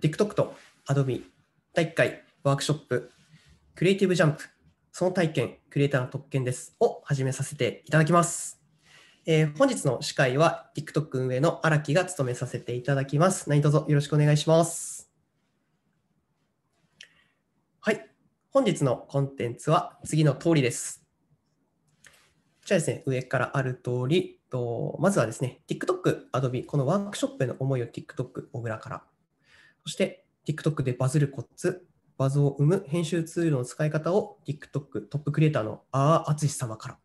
TikTok と Adobe 第1回ワークショップクリエイティブジャンプその体験クリエイターの特権ですを始めさせていただきます、えー、本日の司会は TikTok 運営の荒木が務めさせていただきます何卒よろしくお願いしますはい本日のコンテンツは次の通りですじゃあですね上からある通りとまずはですね TikTok Adobe このワークショップへの思いを TikTok 小倉からそして TikTok でバズるコツ、バズを生む編集ツールの使い方を TikTok トップクリエイターのあーあつし様から。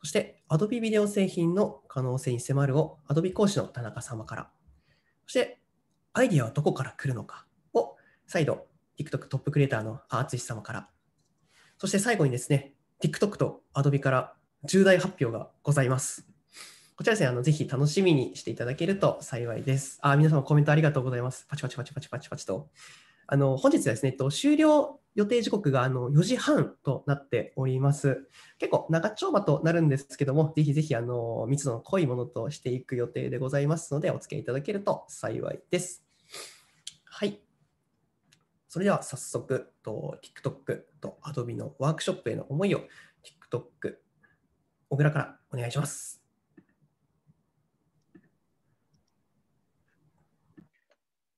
そして Adobe ビデオ製品の可能性に迫るを Adobe 講師の田中様から。そしてアイディアはどこから来るのかを再度 TikTok トップクリエイターのあーあつし様から。そして最後にですね、TikTok と Adobe から重大発表がございます。こちらですね、あのぜひ楽しみにしていただけると幸いです。あ皆様コメントありがとうございます。パチパチパチパチパチパチと。あの本日はですね、えっと、終了予定時刻があの4時半となっております。結構長丁場となるんですけども、ぜひぜひあの密度の濃いものとしていく予定でございますので、お付き合いいただけると幸いです。はい。それでは早速、と TikTok と Adobe のワークショップへの思いを TikTok、小倉からお願いします。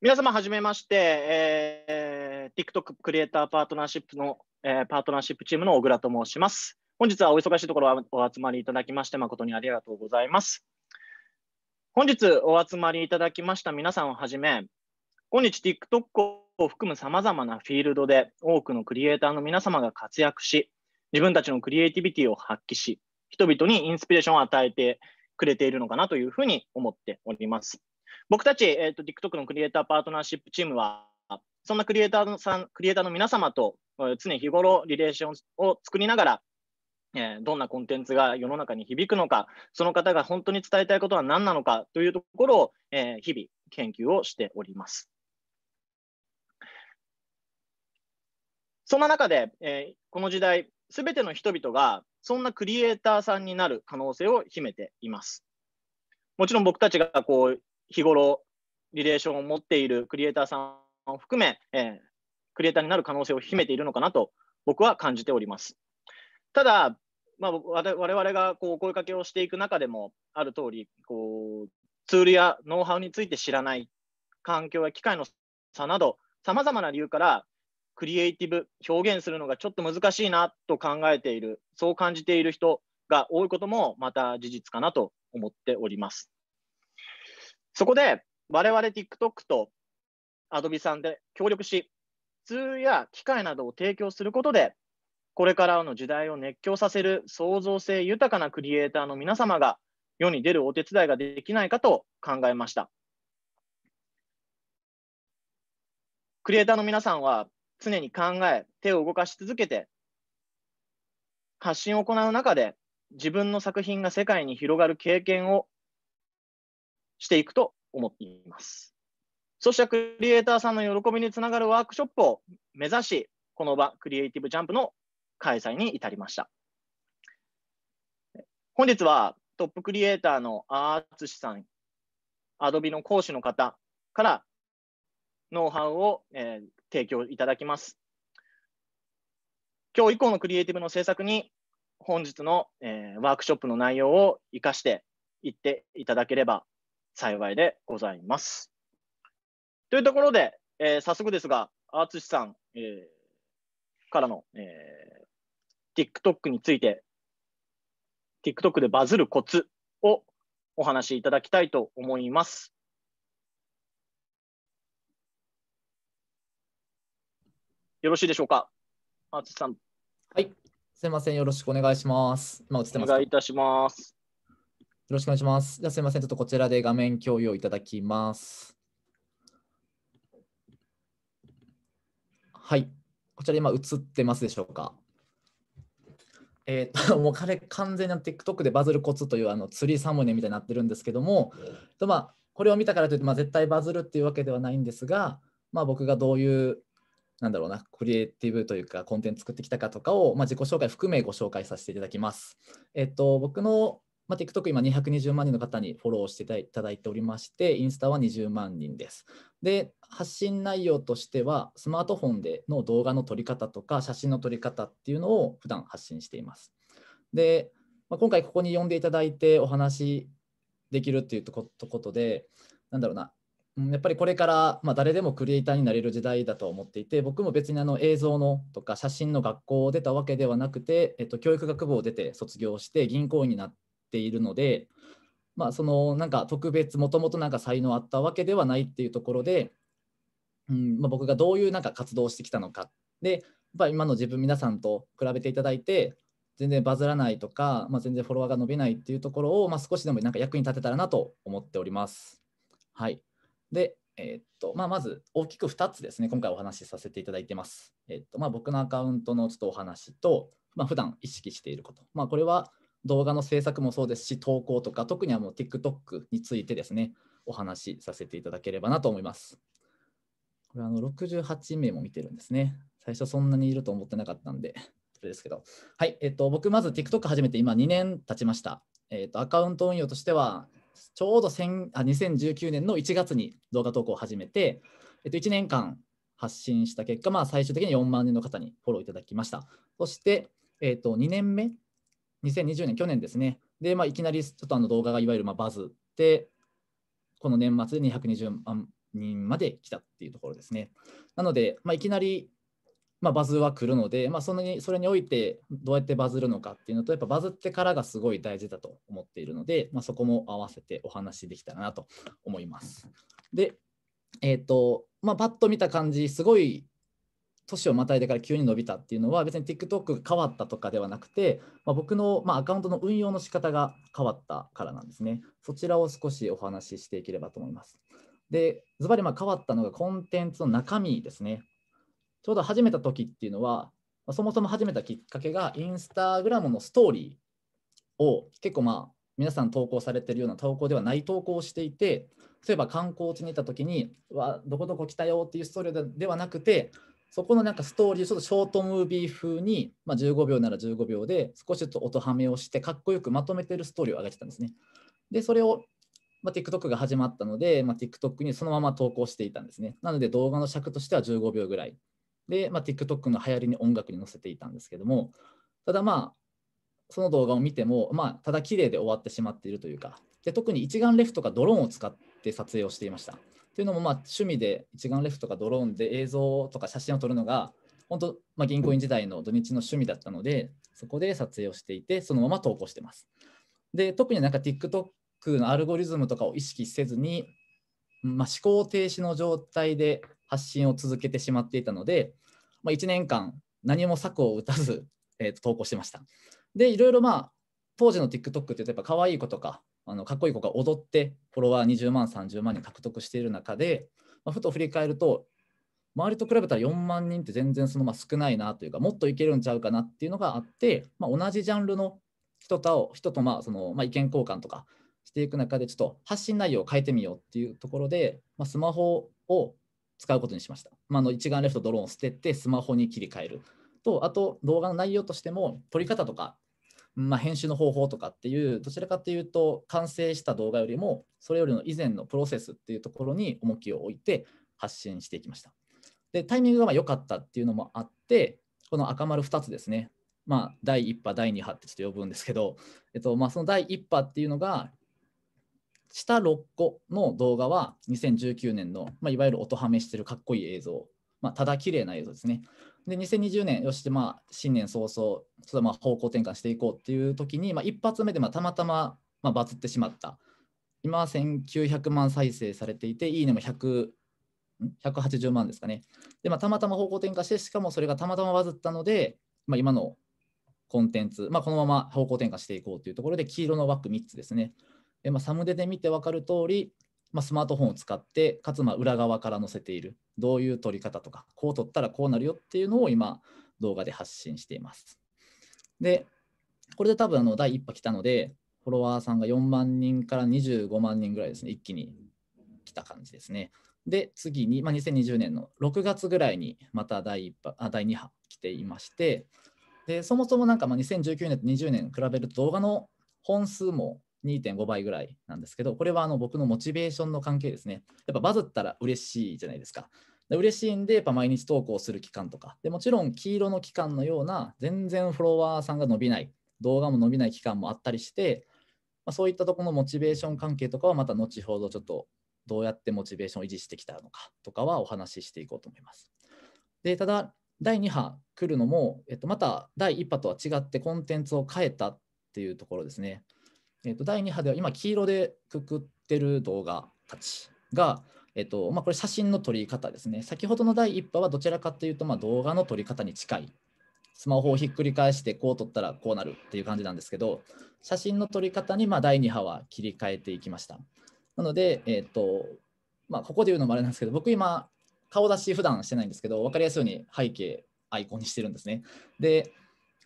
皆様はじめまして、えー、TikTok クリエイターパートナーシップの、えー、パートナーシップチームの小倉と申します。本日はお忙しいところお集まりいただきまして誠にありがとうございます。本日お集まりいただきました皆さんをはじめ、今日 TikTok を含む様々なフィールドで多くのクリエイターの皆様が活躍し、自分たちのクリエイティビティを発揮し、人々にインスピレーションを与えてくれているのかなというふうに思っております。僕たち、えーと、TikTok のクリエイターパートナーシップチームは、そんなクリエイターさん、クリエイターの皆様と、えー、常日頃リレーションを作りながら、えー、どんなコンテンツが世の中に響くのか、その方が本当に伝えたいことは何なのかというところを、えー、日々研究をしております。そんな中で、えー、この時代、すべての人々がそんなクリエイターさんになる可能性を秘めています。もちろん僕たちがこう日頃リレーションを持っているクリエイターさんを含め、えー、クリエイターになる可能性を秘めているのかなと僕は感じております。ただ、まあ、我々がこうお声かけをしていく中でもある通りこりツールやノウハウについて知らない環境や機会の差などさまざまな理由からクリエイティブ表現するのがちょっと難しいなと考えているそう感じている人が多いこともまた事実かなと思っております。そこで、我々 TikTok と Adobe さんで協力し、ツールや機械などを提供することで、これからの時代を熱狂させる創造性豊かなクリエイターの皆様が世に出るお手伝いができないかと考えました。クリエイターの皆さんは常に考え、手を動かし続けて、発信を行う中で自分の作品が世界に広がる経験をしていくと思っています。そうしたクリエイターさんの喜びにつながるワークショップを目指し、この場、クリエイティブジャンプの開催に至りました。本日はトップクリエイターのアーツシさん、アドビの講師の方からノウハウを、えー、提供いただきます。今日以降のクリエイティブの制作に本日の、えー、ワークショップの内容を生かしていっていただければ幸いでございます。というところで、えー、早速ですが、淳さん、えー、からの、えー、TikTok について、TikTok でバズるコツをお話しいただきたいと思います。よろしいでしょうか、淳さん。はい、すみません、よろしくお願いします。今映ってますお願いいたします。ろしくお願いします。じゃあすいません、ちょっとこちらで画面共有いただきます。はい、こちらで今映ってますでしょうか。えーと、と もう彼完全な TikTok でバズるコツというあの釣りサムネみたいになってるんですけども、とまあ、これを見たからといって、まあ、絶対バズるっていうわけではないんですが、まあ、僕がどういうなんだろうなクリエイティブというかコンテンツ作ってきたかとかを、まあ、自己紹介含めご紹介させていただきます。えっ、と僕のまあ、TikTok 今220万人の方にフォローしていただいておりまして、インスタは20万人です。で、発信内容としては、スマートフォンでの動画の撮り方とか、写真の撮り方っていうのを普段発信しています。で、まあ、今回ここに呼んでいただいてお話できるっていうことで、なんだろうな、やっぱりこれから、まあ、誰でもクリエイターになれる時代だと思っていて僕も別にあの映像のとか写真の学校を出たわけではなくて、えっと、教育学部を出て卒業して銀行員になっているので、まあ、そのなんか特別もともとなんか才能あったわけではないっていうところで、うんまあ、僕がどういうなんか活動をしてきたのかでやっぱ今の自分皆さんと比べていただいて全然バズらないとか、まあ、全然フォロワーが伸びないっていうところを、まあ、少しでもなんか役に立てたらなと思っております。はい、で、えー、っとまあ、まず大きく2つですね、今回お話しさせていただいてます。えー、っとまあ、僕のアカウントのちょっとお話と、まあ普段意識していること、まあ、これは動画の制作もそうですし、投稿とか、特にはもう TikTok についてですね、お話しさせていただければなと思います。これあの68名も見てるんですね。最初そんなにいると思ってなかったんで、それですけど。はい、えっと、僕まず TikTok 始めて今2年経ちました。えっと、アカウント運用としては、ちょうどあ2019年の1月に動画投稿を始めて、えっと、1年間発信した結果、まあ、最終的に4万人の方にフォローいただきました。そして、えっと、2年目2020年、去年ですね。で、まあ、いきなりちょっとあの動画がいわゆるまあバズって、この年末で220万人まで来たっていうところですね。なので、まあ、いきなりまあ、バズは来るので、まあ、そのにそれにおいてどうやってバズるのかっていうのとやっぱバズってからがすごい大事だと思っているので、まあ、そこも合わせてお話できたらなと思います。で、えっ、ー、とまあ、パッと見た感じすごい年をまたいでから急に伸びたっていうのは別に TikTok が変わったとかではなくて、まあ、僕の、まあ、アカウントの運用の仕方が変わったからなんですね。そちらを少しお話ししていければと思います。で、ズバリま変わったのがコンテンツの中身ですね。ちょうど始めた時っていうのは、まあ、そもそも始めたきっかけがインスタグラムのストーリーを結構まあ皆さん投稿されてるような投稿ではない投稿をしていて、例えば観光地にいた時に、わどこどこ来たよっていうストーリーではなくて、そこのなんかストーリーをちょっとショートムービー風に、まあ、15秒なら15秒で少しずつ音はめをしてかっこよくまとめてるストーリーを上げてたんですね。で、それを、まあ、TikTok が始まったので、まあ、TikTok にそのまま投稿していたんですね。なので動画の尺としては15秒ぐらい。で、まあ、TikTok の流行りに音楽に乗せていたんですけども、ただまあ、その動画を見ても、まあ、ただ綺麗で終わってしまっているというか、で特に一眼レフとかドローンを使って撮影をしていました。というのもまあ趣味で一眼レフとかドローンで映像とか写真を撮るのが本当、まあ、銀行員時代の土日の趣味だったのでそこで撮影をしていてそのまま投稿してます。で特になんか TikTok のアルゴリズムとかを意識せずに、まあ、思考停止の状態で発信を続けてしまっていたので、まあ、1年間何も策を打たず、えー、と投稿してました。でいろいろまあ当時の TikTok ってやっぱ可愛い子とかあのかっこいい子が踊ってフォロワー20万30万人獲得している中で、まあ、ふと振り返ると周りと比べたら4万人って全然そのまあ少ないなというかもっといけるんちゃうかなっていうのがあって、まあ、同じジャンルの人と人とまあそのまあ意見交換とかしていく中でちょっと発信内容を変えてみようっていうところで、まあ、スマホを使うことにしました、まあ、の一眼レフとドローンを捨ててスマホに切り替えるとあと動画の内容としても撮り方とかまあ、編集の方法とかっていうどちらかというと完成した動画よりもそれよりの以前のプロセスっていうところに重きを置いて発信していきました。でタイミングが良かったっていうのもあってこの赤丸2つですね、まあ、第1波第2波ってちょっと呼ぶんですけど、えっとまあ、その第1波っていうのが下6個の動画は2019年の、まあ、いわゆる音はめしてるかっこいい映像、まあ、ただ綺麗な映像ですねで2020年よしまあ新年早々それまあ方向転換していこうっていう時に、まあ、一発目でまあたまたままあバズってしまった今1900万再生されていていいねも1 8 0万ですかねで、まあ、たまたま方向転換してしかもそれがたまたまバズったので、まあ、今のコンテンツ、まあ、このまま方向転換していこうというところで黄色の枠3つですねで、まあ、サムデで見て分かる通りまあ、スマートフォンを使って、かつま裏側から載せている、どういう撮り方とか、こう撮ったらこうなるよっていうのを今、動画で発信しています。で、これで多分あの第1波来たので、フォロワーさんが4万人から25万人ぐらいですね、一気に来た感じですね。で、次に、まあ、2020年の6月ぐらいにまた第1波あ第2波来ていまして、でそもそもなんかまあ2019年と20年比べると動画の本数も2.5倍ぐらいなんですけど、これはあの僕のモチベーションの関係ですね。やっぱバズったら嬉しいじゃないですか。で嬉しいんで、やっぱ毎日投稿する期間とか、でもちろん黄色の期間のような、全然フォロワーさんが伸びない、動画も伸びない期間もあったりして、まあ、そういったところのモチベーション関係とかは、また後ほどちょっとどうやってモチベーションを維持してきたのかとかはお話ししていこうと思います。でただ、第2波来るのも、えっと、また第1波とは違ってコンテンツを変えたっていうところですね。えっと第2波では今黄色でくくってる動画たちが、えっとまあ、これ写真の撮り方ですね先ほどの第1波はどちらかというと、まあ、動画の撮り方に近いスマホをひっくり返してこう撮ったらこうなるっていう感じなんですけど写真の撮り方にま第2波は切り替えていきましたなので、えっとまあ、ここで言うのもあれなんですけど僕今顔出し普段してないんですけど分かりやすいように背景アイコンにしてるんですねで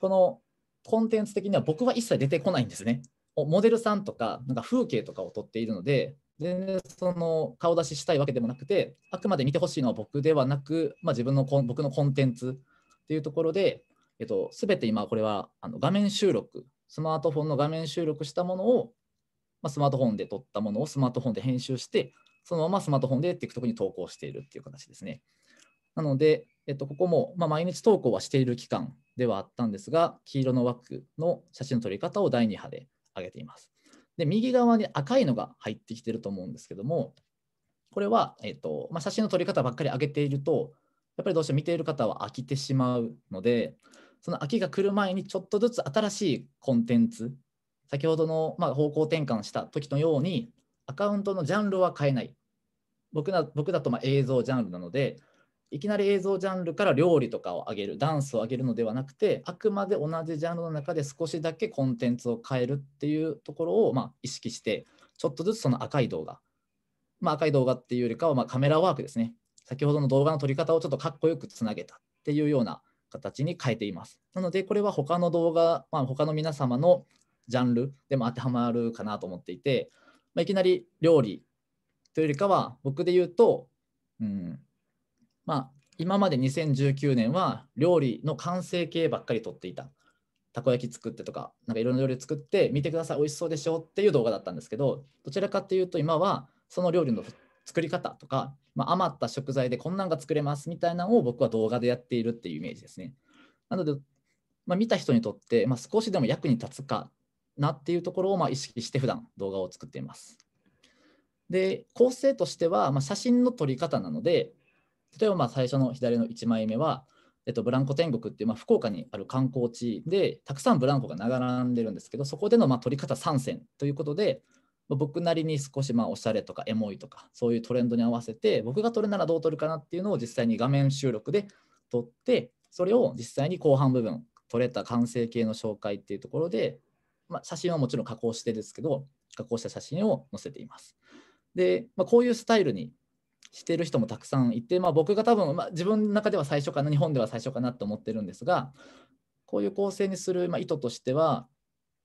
このコンテンツ的には僕は一切出てこないんですねモデルさんとかなんか風景とかを撮っているので全然その顔出ししたいわけでもなくてあくまで見てほしいのは僕ではなく、まあ、自分の僕のコンテンツっていうところで、えっと、全て今これはあの画面収録スマートフォンの画面収録したものを、まあ、スマートフォンで撮ったものをスマートフォンで編集してそのままスマートフォンで TikTok に投稿しているっていう形ですね。なので、えっと、ここも、まあ、毎日投稿はしている期間ではあったんですが、黄色の枠の写真の撮り方を第2波で上げています。で、右側に赤いのが入ってきてると思うんですけども、これは、えっとまあ、写真の撮り方ばっかり上げていると、やっぱりどうしても見ている方は飽きてしまうので、その飽きが来る前にちょっとずつ新しいコンテンツ、先ほどの、まあ、方向転換した時のように、アカウントのジャンルは変えない。僕な僕だとま映像ジャンルなので、いきなり映像ジャンルから料理とかを上げるダンスを上げるのではなくてあくまで同じジャンルの中で少しだけコンテンツを変えるっていうところを、まあ、意識してちょっとずつその赤い動画、まあ、赤い動画っていうよりかは、まカメラワークですね先ほどの動画の撮り方をちょっとかっこよくつなげたっていうような形に変えていますなのでこれは他の動画、まあ、他の皆様のジャンルでも当てはまるかなと思っていて、まあ、いきなり料理というよりかは僕で言うと、うん、まあ、今まで2019年は料理の完成形ばっかり撮っていた。たこ焼き作ってとか、なんかいろんな料理作って、見てください、美味しそうでしょっていう動画だったんですけど、どちらかっていうと今はその料理の作り方とか、まあ、余った食材でこんなんが作れますみたいなのを僕は動画でやっているっていうイメージですね。なので、まあ、見た人にとって、まあ、少しでも役に立つかなっていうところをまあ意識して普段動画を作っています。で構成としては、まあ、写真の撮り方なので、例えばまあ最初の左の1枚目は、えっと、ブランコ天国っていう、まあ、福岡にある観光地でたくさんブランコが並んでるんですけどそこでのまあ取り方3選ということで、まあ、僕なりに少しまあおしゃれとかエモいとかそういうトレンドに合わせて僕が取るならどう撮るかなっていうのを実際に画面収録で撮ってそれを実際に後半部分取れた完成形の紹介っていうところで、まあ、写真はもちろん加工してですけど加工した写真を載せています。で、まあ、こういうスタイルにしてる人もたくさんいて、まあ、僕が多分、まあ、自分の中では最初かな日本では最初かなと思ってるんですがこういう構成にする、まあ、意図としては、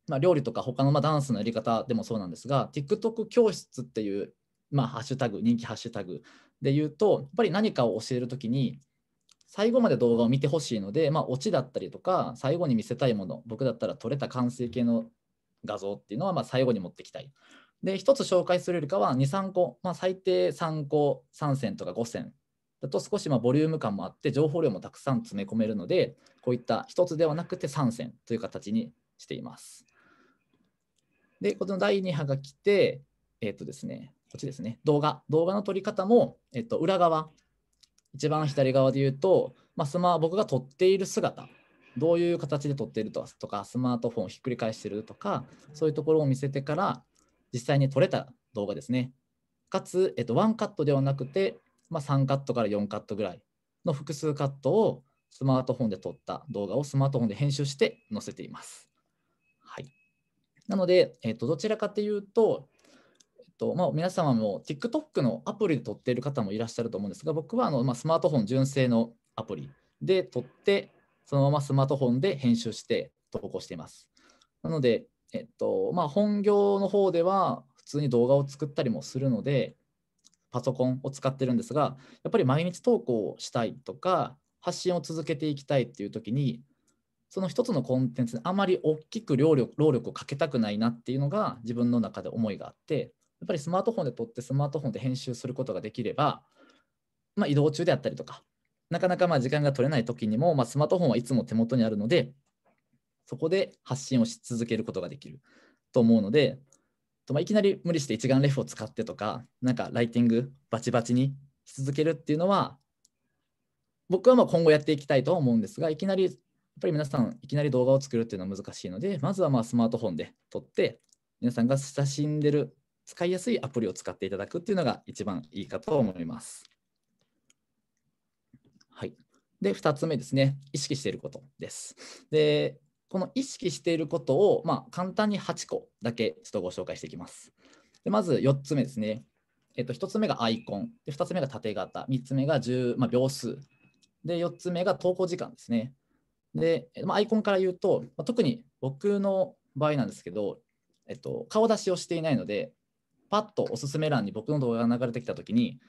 まあ、料理とか他のまダンスのやり方でもそうなんですが TikTok 教室っていう、まあ、ハッシュタグ人気ハッシュタグで言うとやっぱり何かを教える時に最後まで動画を見てほしいので、まあ、オチだったりとか最後に見せたいもの僕だったら撮れた完成形の画像っていうのはま最後に持ってきたいで、1つ紹介するよりかは2、3個、まあ、最低3個、3線とか5線だと少しまボリューム感もあって、情報量もたくさん詰め込めるので、こういった1つではなくて3線という形にしています。で、この第2波が来て、えっ、とですね、こっちですね、動画、動画の撮り方も、えっ、と、裏側、一番左側で言うと、まあ、スマ僕が撮っている姿どういう形で撮っているとかスマートフォンをひっくり返してるとかそういうところを見せてから実際に撮れた動画ですね。かつ、えっと、1カットではなくて、まあ、3カットから4カットぐらいの複数カットをスマートフォンで撮った動画をスマートフォンで編集して載せています。はい、なので、えっと、どちらかというと、えっとまあ、皆様も TikTok のアプリで撮っている方もいらっしゃると思うんですが、僕はあの、まあ、スマートフォン純正のアプリで撮って、そのままスマートフォンで編集して投稿しています。なので、えっとまあ、本業の方では普通に動画を作ったりもするのでパソコンを使ってるんですがやっぱり毎日投稿をしたいとか発信を続けていきたいっていう時にその一つのコンテンツにあまり大きく労力労力をかけたくないなっていうのが自分の中で思いがあってやっぱりスマートフォンで撮ってスマートフォンで編集することができれば、まあ、移動中であったりとかなかなかまあ時間が取れない時にも、まあ、スマートフォンはいつも手元にあるのでそこで発信をし続けることができると思うので、とまあ、いきなり無理して一眼レフを使ってとか、なんかライティングバチバチにし続けるっていうのは、僕はま今後やっていきたいとは思うんですが、いきなり、やっぱり皆さん、いきなり動画を作るっていうのは難しいので、まずはまスマートフォンで撮って、皆さんが親しんでる、使いやすいアプリを使っていただくっていうのが一番いいかと思います。はい。で、2つ目ですね。意識していることです。で、この意識していることを、まあ、簡単に8個だけちょっとご紹介していきます。でまず4つ目ですね。えっと、1つ目がアイコン、で2つ目が縦型、3つ目が10、まあ、秒数、で4つ目が投稿時間ですね。で、まあ、アイコンから言うと、まあ、特に僕の場合なんですけど、えっと、顔出しをしていないので、パッとおすすめ欄に僕の動画が流れてきたときに、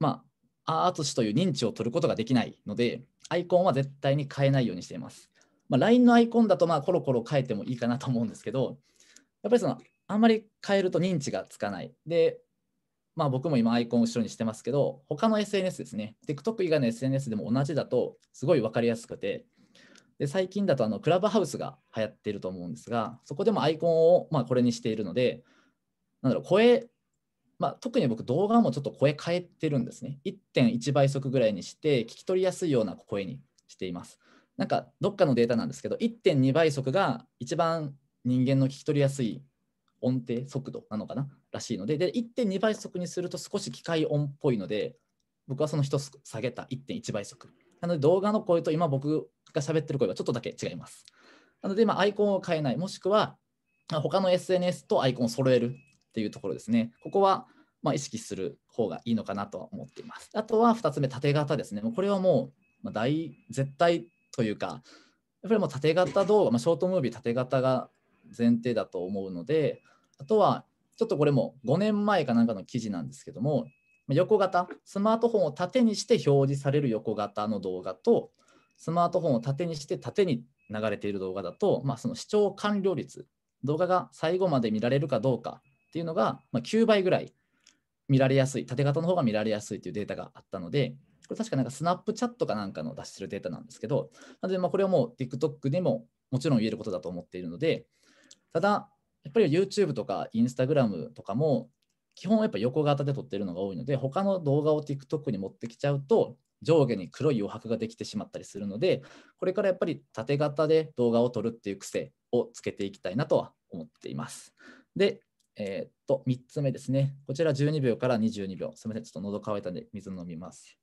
まあ、アートという認知を取ることができないので、アイコンは絶対に変えないようにしています。まあ、LINE のアイコンだとまあコロコロ変えてもいいかなと思うんですけど、やっぱりそのあんまり変えると認知がつかない。で、まあ、僕も今アイコンを後ろにしてますけど、他の SNS ですね、TikTok 以外の SNS でも同じだとすごい分かりやすくて、で最近だとあのクラブハウスが流行っていると思うんですが、そこでもアイコンをまあこれにしているので、なんだろう、声、まあ、特に僕、動画もちょっと声変えてるんですね。1.1倍速ぐらいにして、聞き取りやすいような声にしています。なんかどっかのデータなんですけど1.2倍速が一番人間の聞き取りやすい音程速度なのかならしいのでで1.2倍速にすると少し機械音っぽいので僕はその1つ下げた1.1倍速なので動画の声と今僕が喋ってる声はちょっとだけ違いますなので今アイコンを変えないもしくは他の SNS とアイコンを揃えるっていうところですねここはま意識する方がいいのかなとは思っていますあとは2つ目縦型ですねこれはもう大絶対というかやっぱりもう縦型動画、まあ、ショートムービー縦型が前提だと思うのであとはちょっとこれも5年前かなんかの記事なんですけども横型スマートフォンを縦にして表示される横型の動画とスマートフォンを縦にして縦に流れている動画だと、まあ、その視聴完了率動画が最後まで見られるかどうかっていうのが、ま9倍ぐらい見られやすい縦型の方が見られやすいというデータがあったのでこれ確かなんかスナップチャットかなんかの出してるデータなんですけど、なのでまこれはもう TikTok でももちろん言えることだと思っているので、ただ、やっぱり YouTube とか Instagram とかも、基本やっぱ横型で撮ってるのが多いので、他の動画を TikTok に持ってきちゃうと、上下に黒い余白ができてしまったりするので、これからやっぱり縦型で動画を撮るっていう癖をつけていきたいなとは思っています。で、えー、っと、3つ目ですね。こちら12秒から22秒。すみません、ちょっと喉乾いたんで水飲みます。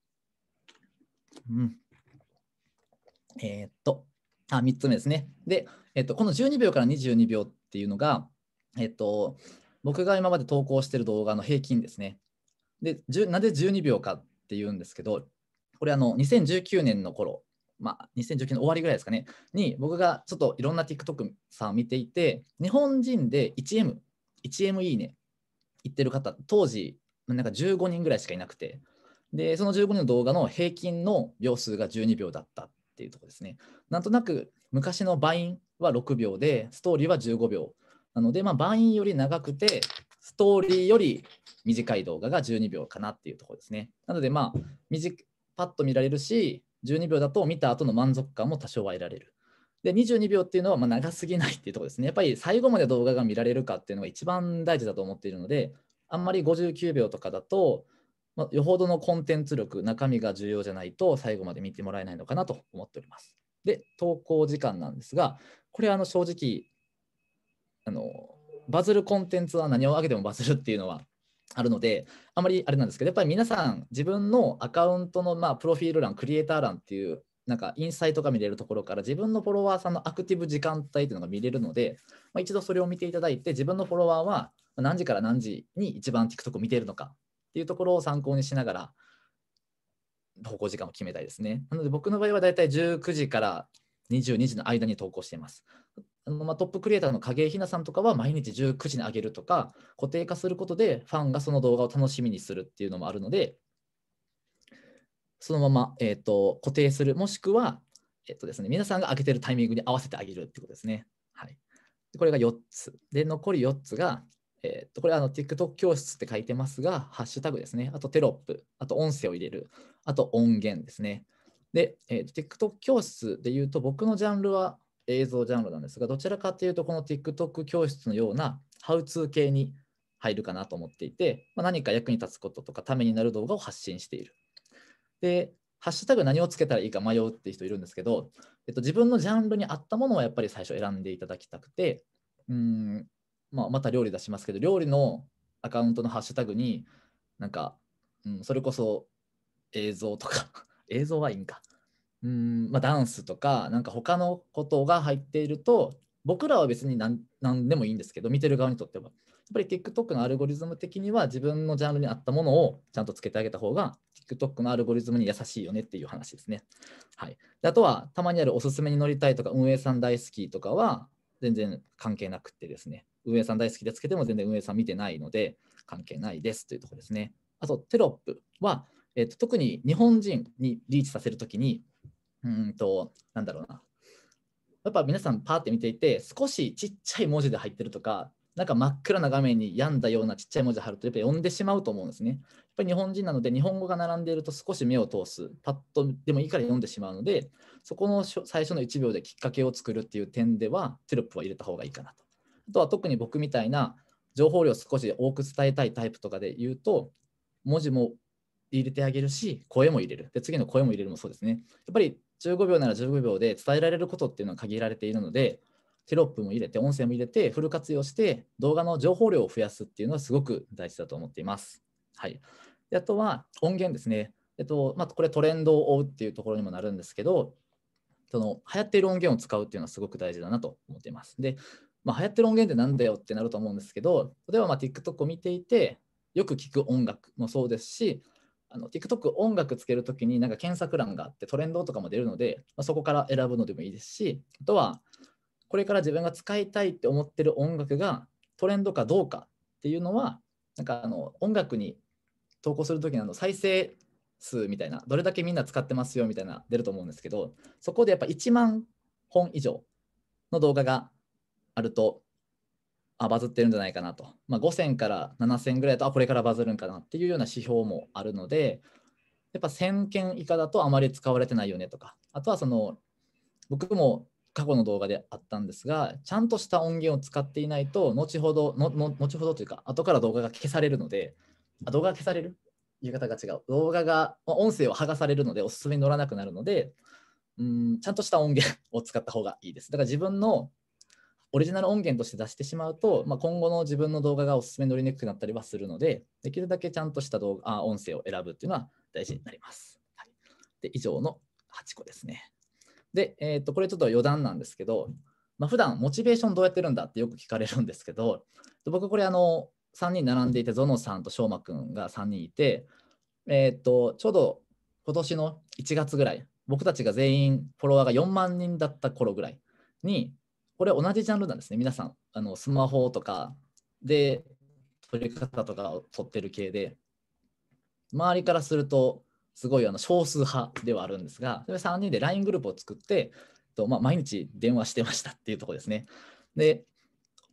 うん、えー、っとあ3つ目ですねで、えっと、この12秒から22秒っていうのが、えっと、僕が今まで投稿してる動画の平均ですねでなぜ12秒かっていうんですけどこれあの2019年の頃まあ、2019年の終わりぐらいですかね、に僕がちょっといろんな TikTok さんを見ていて、日本人で 1M、1M いいね、言ってる方、当時、なんか15人ぐらいしかいなくて、で、その15人の動画の平均の秒数が12秒だったっていうとこですね。なんとなく昔のバインは6秒で、ストーリーは15秒。なので、まあ、バインより長くて、ストーリーより短い動画が12秒かなっていうとこですね。なので、まあ、短パッと見られるし、12秒だと見た後の満足感も多少は得られる。で、22秒っていうのはま長すぎないっていうとこですね。やっぱり最後まで動画が見られるかっていうのが一番大事だと思っているので、あんまり59秒とかだと、まあ、よほどのコンテンツ力、中身が重要じゃないと最後まで見てもらえないのかなと思っております。で、投稿時間なんですが、これあの正直あの、バズるコンテンツは何をあげてもバズるっていうのはあるので、あまりあれなんですけど、やっぱり皆さん、自分のアカウントの、まあ、プロフィール欄、クリエイター欄っていう、なんかインサイトが見れるところから、自分のフォロワーさんのアクティブ時間帯っていうのが見れるので、まあ、一度それを見ていただいて、自分のフォロワーは何時から何時に一番 TikTok を見ているのかっていうところを参考にしながら投稿時間を決めたいですね。なので僕の場合はだいたい19時から22時の間に投稿しています。あのまあ、トップクリエイターの影井ひなさんとかは毎日19時に上げるとか固定化することでファンがその動画を楽しみにするっていうのもあるのでそのまま、えと、固定するもしくは、えとですね、皆さんが上げてるタイミングに合わせてあげるってことですね。はい、これが4つで残り4つがえっ、ー、と、これあの TikTok 教室って書いてますが、ハッシュタグですね。あとテロップ、あと音声を入れる、あと音源ですね。で、えー、TikTok 教室で言うと、僕のジャンルは映像ジャンルなんですが、どちらかというと、この TikTok 教室のようなハウツー系に入るかなと思っていて、まあ、何か役に立つこととかためになる動画を発信している。で、ハッシュタグ何をつけたらいいか迷うっていう人いるんですけど、えっと、自分のジャンルに合ったものはやっぱり最初選んでいただきたくて、うんまあ、また料理出しますけど料理のアカウントのハッシュタグになんか、うん、それこそ映像とか 映像はいいんかうんまあ、ダンスとかなんか他のことが入っていると僕らは別に何何でもいいんですけど見てる側にとってはやっぱり TikTok のアルゴリズム的には自分のジャンルに合ったものをちゃんとつけてあげた方が TikTok のアルゴリズムに優しいよねっていう話ですね、はい、であとはたまにあるおすすめに乗りたいとか運営さん大好きとかは全然関係なくてですね運営さん大好きでつけても全然運営さん見てないので関係ないですというところですね。あとテロップは、えっと、特に日本人にリーチさせるときにうんとなんだろうなやっぱ皆さんパーって見ていて少しちっちゃい文字で入ってるとかなんか真っ暗な画面に病んだようなちっちゃい文字貼るとやっぱ読んでしまうと思うんですね。やっぱり日本人なので日本語が並んでいると少し目を通すパッとでもいいから読んでしまうのでそこの最初の1秒できっかけを作るっていう点ではテロップは入れた方がいいかなとあとは特に僕みたいな情報量少し多く伝えたいタイプとかで言うと文字も入れてあげるし声も入れるで次の声も入れるもそうですねやっぱり15秒なら15秒で伝えられることっていうのは限られているのでテロップも入れて音声も入れてフル活用して動画の情報量を増やすっていうのはすごく大事だと思っています。はい、であとは音源ですね。えっとまあ、これトレンドを追うっていうところにもなるんですけどその流行っている音源を使うっていうのはすごく大事だなと思っています。でまあ、流行ってる音源ってなんだよってなると思うんですけど、例えばまあ TikTok を見ていて、よく聞く音楽もそうですし、あの TikTok 音楽つけるときになんか検索欄があってトレンドとかも出るので、まあ、そこから選ぶのでもいいですし、あとはこれから自分が使いたいって思ってる音楽がトレンドかどうかっていうのは、なんかあの音楽に投稿するときの再生数みたいな、どれだけみんな使ってますよみたいな出ると思うんですけど、そこでやっぱ1万本以上の動画があると、あ、バズってるんじゃないかなと。まあ、5000から7000ぐらいだと、あ、これからバズるんかなっていうような指標もあるので、やっぱ1000件以下だとあまり使われてないよねとか、あとはその、僕も過去の動画であったんですが、ちゃんとした音源を使っていないと、後ほど、のの後ほどというか、後から動画が消されるので、あ動画が消される言い方が違う。動画が、音声を剥がされるので、おすすめに乗らなくなるので、うんちゃんとした音源を使った方がいいです。だから自分のオリジナル音源として出してしまうと、まあ、今後の自分の動画がおすすめに乗りにくくなったりはするので、できるだけちゃんとした動画あ音声を選ぶっていうのは大事になります。はい、で以上の8個ですね。で、えー、っとこれちょっと余談なんですけど、まあ、普段モチベーションどうやってるんだってよく聞かれるんですけど、僕これあの3人並んでいて、ゾノさんとしょうまくんが3人いて、えー、っとちょうど今年の1月ぐらい、僕たちが全員フォロワーが4万人だった頃ぐらいに、これ同じジャンルなんですね。皆さん、あのスマホとかで撮り方とかを撮ってる系で、周りからすると、すごいあの少数派ではあるんですが、それ3人で LINE グループを作って、とまあ、毎日電話してましたっていうとこですね。で、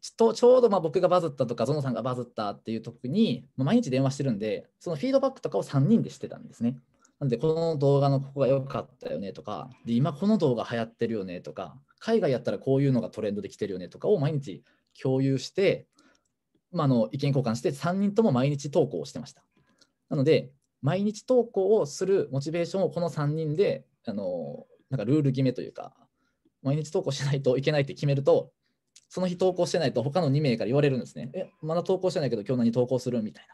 ちょちょうどまあ僕がバズったとか、ゾノさんがバズったっていう時に、まあ、毎日電話してるんで、そのフィードバックとかを3人でしてたんですね。なんで、この動画のここが良かったよねとか、で、今この動画流行ってるよねとか、海外やったらこういうのがトレンドできてるよねとかを毎日共有して、まあ、の意見交換して3人とも毎日投稿をしてました。なので、毎日投稿をするモチベーションをこの3人で、あのなんかルール決めというか、毎日投稿しないといけないって決めると、その日投稿してないと他の2名から言われるんですね。え、まだ投稿してないけど今日何投稿するみたい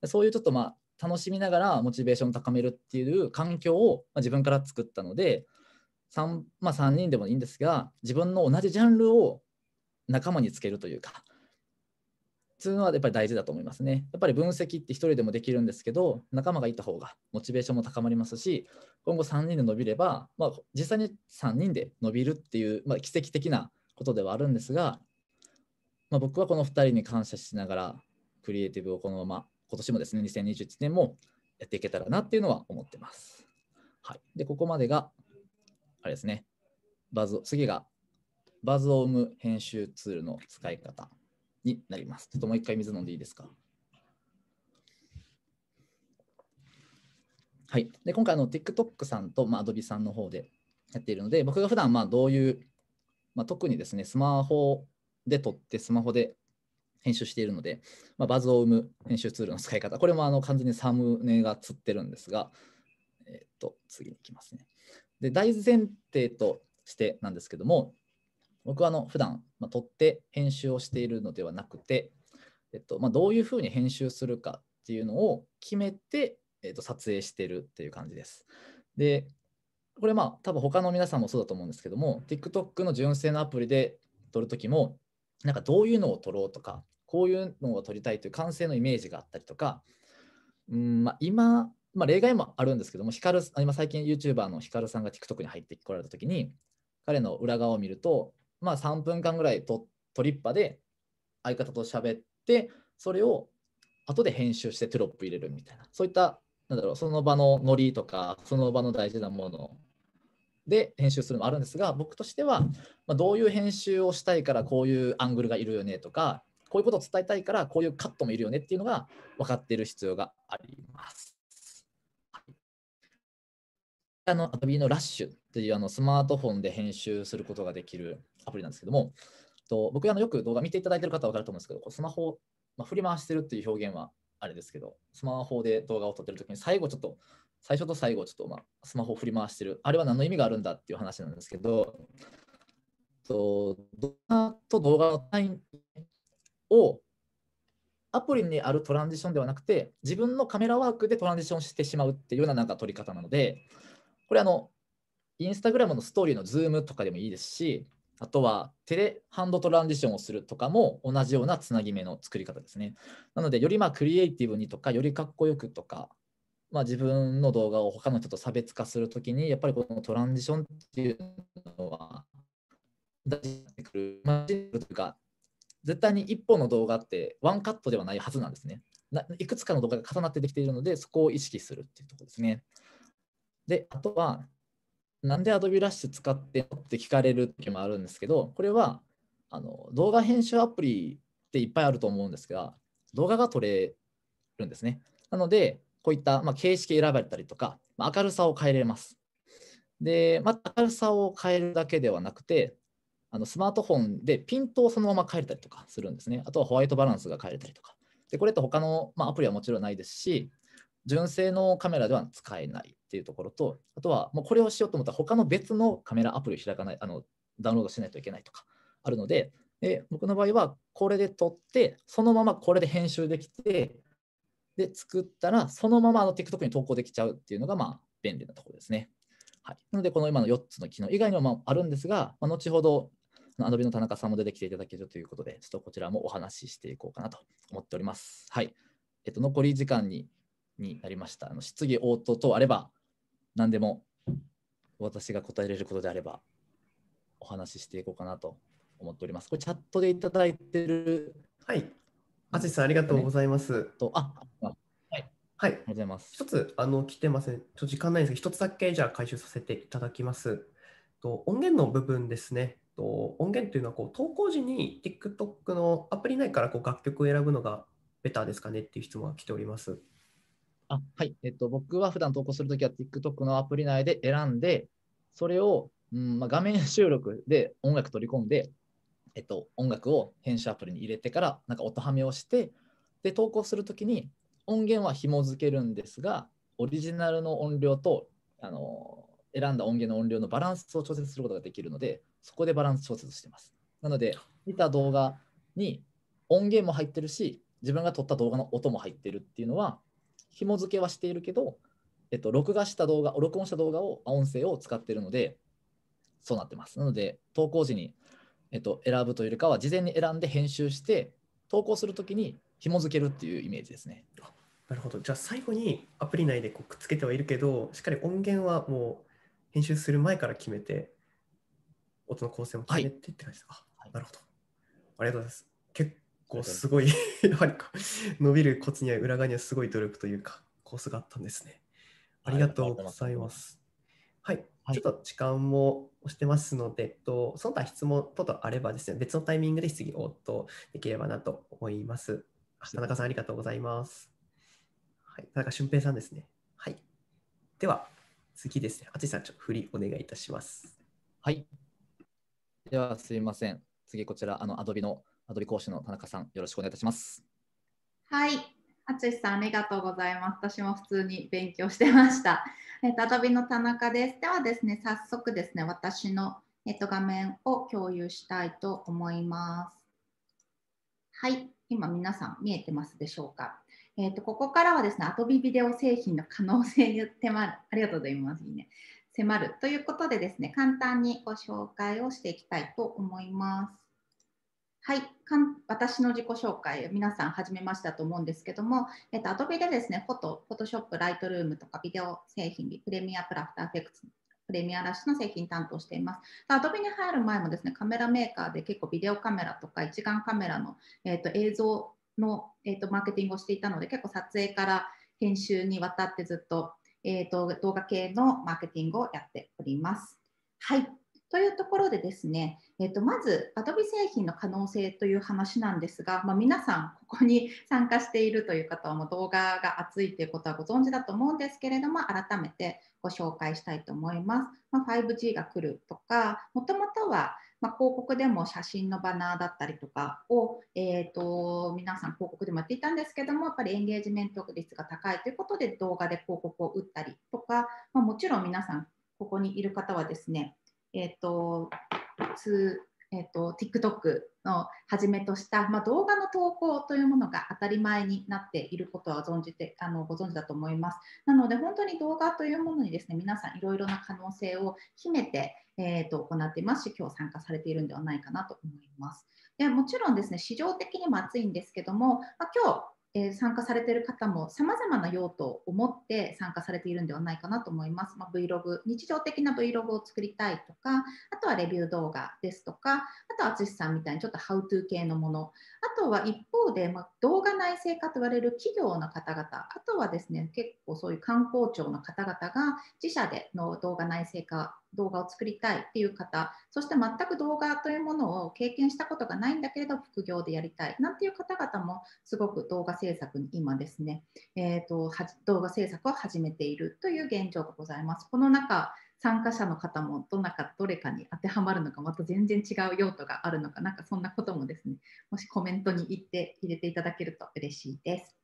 な。そういうちょっとまあ楽しみながらモチベーションを高めるっていう環境を自分から作ったので 3,、まあ、3人でもいいんですが自分の同じジャンルを仲間につけるというかそういうのはやっぱり大事だと思いますね。やっぱり分析って1人でもできるんですけど仲間がいた方がモチベーションも高まりますし今後3人で伸びれば、まあ、実際に3人で伸びるっていう、まあ、奇跡的なことではあるんですが、まあ、僕はこの2人に感謝しながらクリエイティブをこのまま今年もですね、2021年もやっていけたらなっていうのは思ってます。はい、で、ここまでが、あれですね、バズ次がバズオーム編集ツールの使い方になります。ちょっともう一回水飲んでいいですか。はい、で今回の TikTok さんと、まあ、Adobe さんの方でやっているので、僕が普段まあどういう、まあ、特にですね、スマホで撮ってスマホで編集しているので、まあ、バズを生む編集ツールの使い方、これもあの完全にサムネがつってるんですが、えっと、次に行きますね。で、大前提としてなんですけども、僕はあの普段、まあ、撮って編集をしているのではなくて、えっとまあ、どういうふうに編集するかっていうのを決めて、えっと、撮影してるっていう感じです。で、これまあ多分他の皆さんもそうだと思うんですけども、TikTok の純正のアプリで撮るときも、なんかどういうのを撮ろうとか、こういうのを撮りたいという完成のイメージがあったりとか、うんまあ、今、まあ、例外もあるんですけども、ヒ今最近 YouTuber のヒカルさんが TikTok に入ってこられた時に、彼の裏側を見ると、まあ、3分間ぐらいとトリッパで相方と喋って、それを後で編集してテロップ入れるみたいな、そういったなんだろうその場のノリとか、その場の大事なもので編集するのもあるんですが、僕としては、まあ、どういう編集をしたいからこういうアングルがいるよねとか、こういうことを伝えたいから、こういうカットもいるよねっていうのが分かっている必要があります。あの、アドビのラッシュっていうあのスマートフォンで編集することができるアプリなんですけども、と僕あのよく動画見ていただいてる方は分かると思うんですけど、こうスマホ、まあ、振り回してるっていう表現はあれですけど、スマホで動画を撮ってるときに最後ちょっと、最初と最後ちょっとまあスマホを振り回してる、あれは何の意味があるんだっていう話なんですけど、と動画と動画の単位をアプリにあるトランジションではなくて、自分のカメラワークでトランジションしてしまうっていうようななんか取り方なので、これあの、インスタグラムのストーリーのズームとかでもいいですし、あとはテレハンドトランジションをするとかも同じようなつなぎ目の作り方ですね。なので、よりまあクリエイティブにとか、よりかっこよくとか、まあ、自分の動画を他の人と差別化するときに、やっぱりこのトランジションっていうのは大事になってくる。まあ、というか絶対に1本の動画ってワンカットではないはずなんですね。いくつかの動画が重なってできているので、そこを意識するっていうところですね。で、あとは、なんで Adobe Rush 使ってって聞かれるきもあるんですけど、これはあの動画編集アプリっていっぱいあると思うんですが、動画が撮れるんですね。なので、こういった、まあ、形式選ばれたりとか、まあ、明るさを変えれます。で、また明るさを変えるだけではなくて、あのスマートフォンでピントをそのまま変えたりとかするんですね。あとはホワイトバランスが変えれたりとか。で、これって他の、まあ、アプリはもちろんないですし、純正のカメラでは使えないっていうところと、あとはもうこれをしようと思ったら他の別のカメラアプリを開かない、あのダウンロードしないといけないとかあるので、で僕の場合はこれで撮って、そのままこれで編集できて、で作ったら、そのままあの TikTok に投稿できちゃうっていうのがまあ便利なところですね。はい、なので、この今の4つの機能以外にもまあるんですが、まあ、後ほどその Adobe の田中さんも出てきていただけるということで、ちょっとこちらもお話ししていこうかなと思っております。はい。えっと、残り時間にになりました。あの質疑応答等あれば、何でも私が答えれることであれば、お話ししていこうかなと思っております。これ、チャットでいただいてる。はい。淳さん、ありがとうございます。とあはい。ありうございます。一つ、あの、来てません。ちょっと時間ないんですけど、一つだけ、じゃあ、回収させていただきます。と音源の部分ですね。と音源というのはこう投稿時に TikTok のアプリ内からこう楽曲を選ぶのがベターですかねっていう質問が来ております。あはい、えっと、僕は普段投稿するときは TikTok のアプリ内で選んで、それを、うんまあ、画面収録で音楽取り込んで、えっと、音楽を編集アプリに入れてから、なんか音はめをして、で、投稿するときに音源は紐付けるんですが、オリジナルの音量と、あの選んだ音源の音量のバランスを調節することができるので、そこでバランス調節してます。なので、見た動画に音源も入ってるし、自分が撮った動画の音も入ってるっていうのは、紐付けはしているけど、えっと、録画した動画、録音した動画を、音声を使ってるので、そうなってます。なので、投稿時に、えっと、選ぶというよりかは、事前に選んで編集して、投稿するときに紐付けるっていうイメージですね。なるほど。じゃあ、最後にアプリ内でこうくっつけてはいるけど、しっかり音源はもう編集する前から決めて音の構成も決めてって感じですか、はい、なるほど。ありがとうございます。結構すごい、やはり伸びるコツには裏側にはすごい努力というか、コースがあったんですね。ありがとうございます。はい、ちょっと時間も押してますので、と、その他質問等々あればですね、別のタイミングで質疑応答できればなと思います。田中さん、ありがとうございます。はい、田中俊平さんですね。はい。では、次ですね、淳さん、ちょっと振りお願いいたします。はい。ではすいません。次こちら、あの、アドビの、アドビ講師の田中さん、よろしくお願いいたします。はい。あつしさん、ありがとうございます。私も普通に勉強してました。えっと、アドビの田中です。ではですね、早速ですね、私の、えっと、画面を共有したいと思います。はい。今、皆さん見えてますでしょうか。えっと、ここからはですね、アドビビデオ製品の可能性についてまありがとうございます。いいね。迫るということでですね、簡単にご紹介をしていきたいと思います。はい、かん私の自己紹介、皆さん初めましてだと思うんですけども、えっと、Adobe でですね、フォト、フォトショップ、ライトルームとかビデオ製品、プレミアプラフターフェクツ、プレミアラッシュの製品担当しています。Adobe に入る前もですね、カメラメーカーで結構ビデオカメラとか一眼カメラの、えっと、映像の、えっと、マーケティングをしていたので、結構撮影から編集にわたってずっとえーと、動画系のマーケティングをやっております。はい。というところでですね、えーと、とまず Adobe 製品の可能性という話なんですが、まあ、皆さんここに参加しているという方はもう動画が熱いということはご存知だと思うんですけれども改めてご紹介したいと思います。まあ、5G が来るとかもともとはまあ、広告でも写真のバナーだったりとかを、えーと、皆さん広告でもやっていたんですけどもやっぱりエンゲージメント率が高いということで動画で広告を打ったりとか、まあ、もちろん皆さんここにいる方はですね、えーと、とえーと、TikTok のはじめとした、まあ、動画の投稿というものが当たり前になっていることは存じてあのご存知だと思います。なので本当に動画というものにですね皆さんいろいろな可能性を秘めて、えーと、行っていますし今日参加されているんではないかなと思います。でもちろんですね市場的にも暑いんですけども、まあ、今日えー、参加されている方もさまざまな用途を持って参加されているんではないかなと思います。まあ、Vlog 日常的な Vlog を作りたいとかあとはレビュー動画ですとかあとは淳さんみたいにちょっとハウトゥー系のものあとは一方で、まあ、動画内製化と言われる企業の方々あとはですね結構そういう観光庁の方々が自社での動画内製化動画を作りたいっていう方そして全く動画というものを経験したことがないんだけれど副業でやりたいなんていう方々もすごく動画制作に今ですね、えーと、動画制作を始めているという現状がございます。この中参加者の方もどなかどれかに当てはまるのかまた全然違う用途があるのかなんかそんなこともですねもしコメントに言って入れていただけると嬉しいです。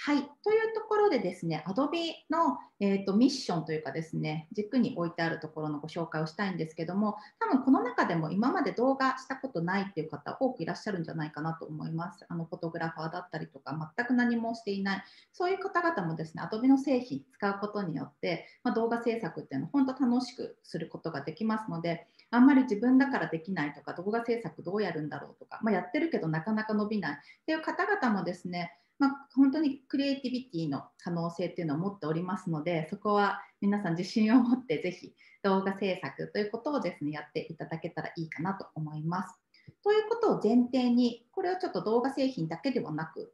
はい、というところでですね、Adobe の、えーと、ミッションというかですね、軸に置いてあるところのご紹介をしたいんですけども、多分この中でも今まで動画したことないっていう方多くいらっしゃるんじゃないかなと思います。あのフォトグラファーだったりとか、全く何もしていない、そういう方々もですね、Adobe の製品使うことによって、まあ、動画制作っていうのを本当楽しくすることができますので、あんまり自分だからできないとか、動画制作どうやるんだろうとか、まあ、やってるけどなかなか伸びないっていう方々もですね、まあ、本当にクリエイティビティの可能性っていうのを持っておりますのでそこは皆さん自信を持ってぜひ動画制作ということをですねやっていただけたらいいかなと思います。ということを前提にこれをちょっと動画製品だけではなく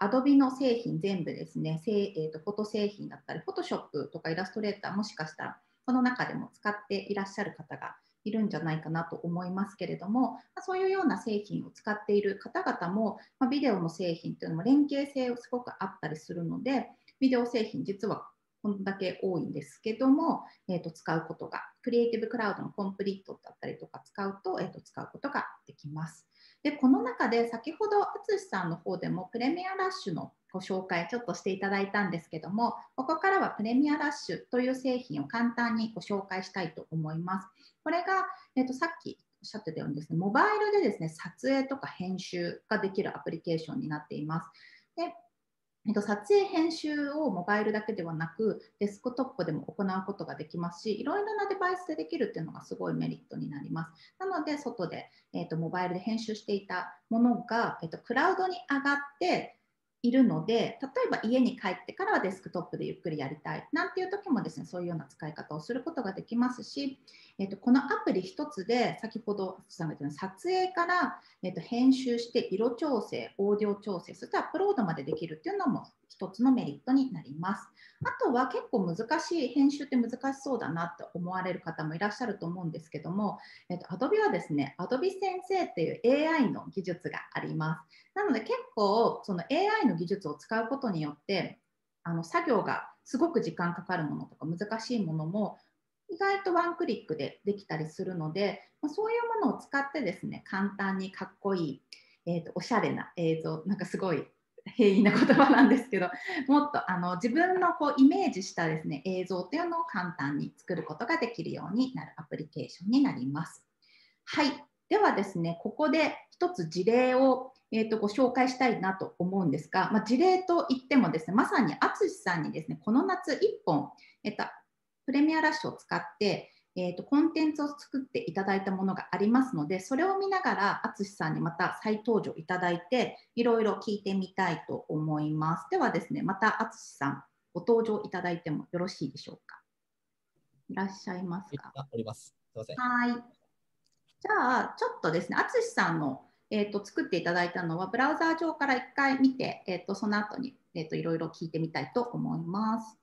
Adobe の製品全部ですね、えーとフォト製品だったり、Photoshop とかイラストレーターもしかしたらこの中でも使っていらっしゃる方がいるんじゃないかなと思いますけれども、まそういうような製品を使っている方々も、まビデオの製品というのも連携性をすごくあったりするのでビデオ製品実はこんだけ多いんですけども、えー、と使うことがクリエイティブクラウドのコンプリートだったりとか使うと,、えー、と使うことができます。でこの中で先ほど淳さんの方でもプレミアラッシュのご紹介ちょっとしていただいたんですけどもここからはプレミアラッシュという製品を簡単にご紹介したいと思います。これが、えっとさっきおっしゃってたようにですねモバイルでですね撮影とか編集ができるアプリケーションになっています。でえっと、撮影編集をモバイルだけではなくデスクトップでも行うことができますしいろいろなデバイスでできるっていうのがすごいメリットになりますなので外で、えっと、モバイルで編集していたものが、えっと、クラウドに上がっているので例えば家に帰ってからはデスクトップでゆっくりやりたいなんていう時もですねそういうような使い方をすることができますし、えーと、このアプリ1つで先ほど撮影から、えーと編集して色調整オーディオ調整そしてアップロードまでできるっていうのも一つのメリットになります。あとは結構難しい、編集って難しそうだなと思われる方もいらっしゃると思うんですけども、えっと、Adobe はですね、Adobe 先生っていう AI の技術があります。なので結構その AI の技術を使うことによって、あの作業がすごく時間かかるものとか難しいものも意外とワンクリックでできたりするので、まそういうものを使ってですね簡単にかっこいい、えーとおしゃれな映像なんかすごい平易な言葉なんですけど もっとあの自分のこうイメージしたですね映像っていうのを簡単に作ることができるようになるアプリケーションになります。はいではですねここで一つ事例を、えーと、ご紹介したいなと思うんですが、まあ、事例といってもですねまさに淳さんにですねこの夏1本、えーとプレミアラッシュを使ってえーと、コンテンツを作っていただいたものがありますのでそれを見ながら淳さんにまた再登場いただいていろいろ聞いてみたいと思いますではですねまた淳さんご登場いただいてもよろしいでしょうかいらっしゃいますかおりますすいませんはいじゃあちょっとですね淳さんの、えーと、作っていただいたのはブラウザー上から1回見て、えーと、その後に、えー、といろいろ聞いてみたいと思います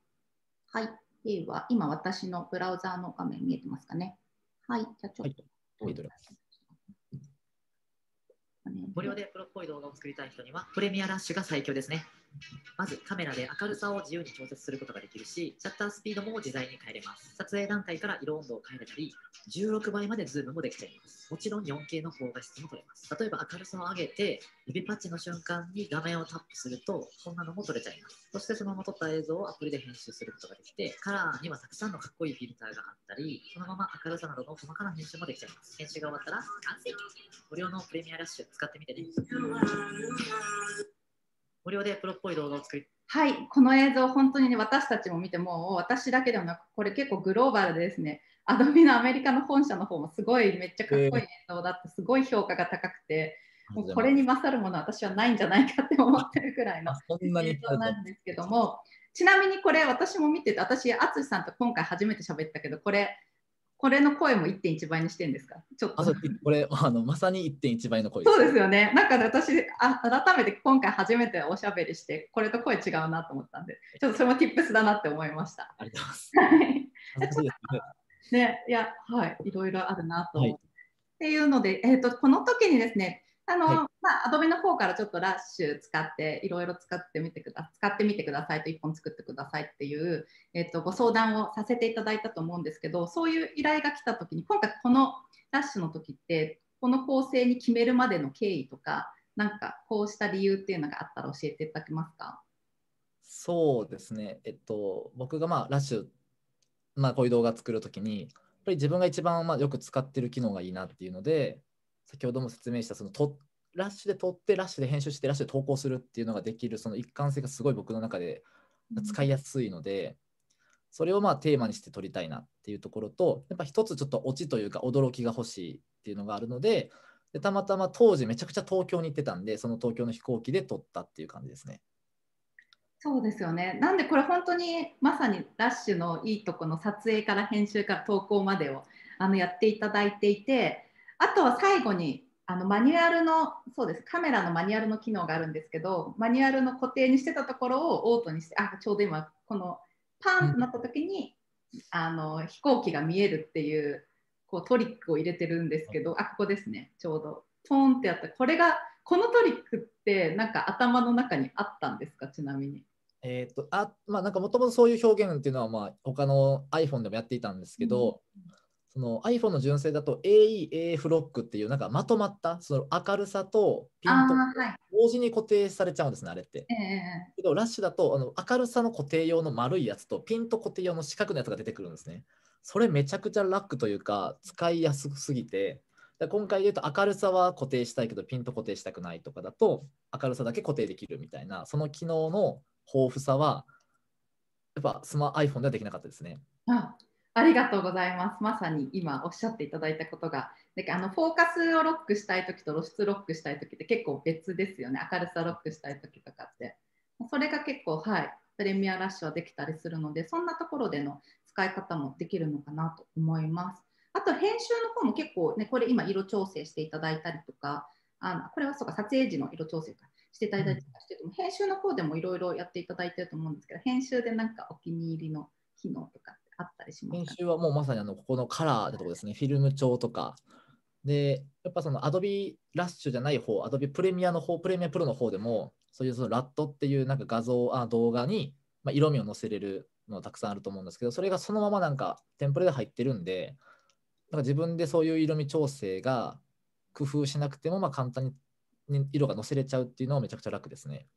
はいでは、今私のブラウザーの画面見えてますかね。はい、じゃあちょっと。はい、無料でプロっぽい動画を作りたい人には、プレミアラッシュが最強ですね。まずカメラで明るさを自由に調節することができるし、シャッタースピードも自在に変えれます。撮影段階から色温度を変えれたり、16倍までズームもできちゃいます。もちろん 4K の高画質も撮れます。例えば明るさを上げて、指パッチの瞬間に画面をタップすると、こんなのも撮れちゃいます。そしてそのまま撮った映像をアプリで編集することができて、カラーにはたくさんのかっこいいフィルターがあったり、そのまま明るさなどの細かな編集もできちゃいます。編集が終わったら完成無料のプレミアラッシュ使ってみてね。無料でプロっぽい動画を作りはい、この映像、本当に、ね、私たちも見ても、私だけではなく、これ結構グローバルでですね、アド e のアメリカの本社の方もすごいめっちゃかっこいい映像だって、すごい評価が高くて、もうこれに勝るものは私はないんじゃないかって思ってるくらいの映像なんですけども、ちなみにこれ私も見てて、私、淳さんと今回初めて喋ったけど、これこれの声も1.1倍にしてんですかちょっとこれあのまさに1.1倍の声そうですよねなんか私あ改めて今回初めておしゃべりしてこれと声違うなと思ったんでちょっとそれも tips だなって思いましたありがとうございますねいやはいいろいろあるなと、はい、っていうので、えーとこの時にですねあの、はい、まあ、アドベの方からちょっとラッシュ使って、いろいろ使ってみてくだ、使ってみてくださいと、1本作ってくださいっていう、えっと、ご相談をさせていただいたと思うんですけど、そういう依頼が来た時に、今回このラッシュの時って、この構成に決めるまでの経緯とか、なんかこうした理由っていうのがあったら教えていただけますかそうですね、えっと、僕がまあラッシュ、まあ、こういう動画作るときに、やっぱり自分が一番まあよく使ってる機能がいいなっていうので、先ほども説明したそのとラッシュで撮ってラッシュで編集してラッシュで投稿するっていうのができるその一貫性がすごい僕の中で使いやすいので、それをまあテーマにして撮りたいなっていうところとやっぱ一つちょっとオチというか驚きが欲しいっていうのがあるのででたまたま当時めちゃくちゃ東京に行ってたんでその東京の飛行機で撮ったっていう感じですね。そうですよねなんでこれ本当にまさにラッシュのいいとこの撮影から編集から投稿までをあのやっていただいていてあとは最後にあのマニュアルのそうですカメラのマニュアルの機能があるんですけどマニュアルの固定にしてたところをオートにしてあちょうど今このパンとなった時に、うん、あの飛行機が見えるっていうこうトリックを入れてるんですけどあここですねちょうどポーンってやったこれがこのトリックってなんか頭の中にあったんですかちなみに。えーとあまあ、なんかもともとそういう表現っていうのは、まあ、他の iPhone でもやっていたんですけど、うん、その iPhone の純正だと AEAF ロックっていうなんかまとまったその明るさとピント同時に固定されちゃうんですねあれって。けどラッシュだとあの明るさの固定用の丸いやつとピント固定用の四角のやつが出てくるんですね。それめちゃくちゃラックというか使いやすすぎて今回で言うと明るさは固定したいけどピント固定したくないとかだと明るさだけ固定できるみたいなその機能の豊富さはやっぱスマ iPhone ではできなかったですね。あありがとうございます。まさに今おっしゃっていただいたことが、なんかあのフォーカスをロックしたい時と露出ロックしたい時って結構別ですよね。明るさロックしたい時とかって。それが結構、はい、プレミアラッシュはできたりするので、そんなところでの使い方もできるのかなと思います。あと編集の方も結構ね、これ今色調整していただいたりとか、あのこれはそうか、撮影時の色調整かしていただいたりとかしてても、編集の方でもいろいろやっていただいてると思うんですけど、編集でなんかお気に入りの機能とかってあったりします編集はもうまさにあのここのカラーってとこですね、フィルム調とか。で、やっぱその Adobe ラッシュじゃない方、Adobe プレミアの方、プレミアプロの方でも、そういうそのラットっていうなんか画像、あ動画に、まあ、色味を載せれるのたくさんあると思うんですけど、それがそのままなんかテンプレで入ってるんで、なんか自分でそういう色味調整が工夫しなくても、まあ、簡単に色が載せれちゃうっていうのはめちゃくちゃ楽ですね。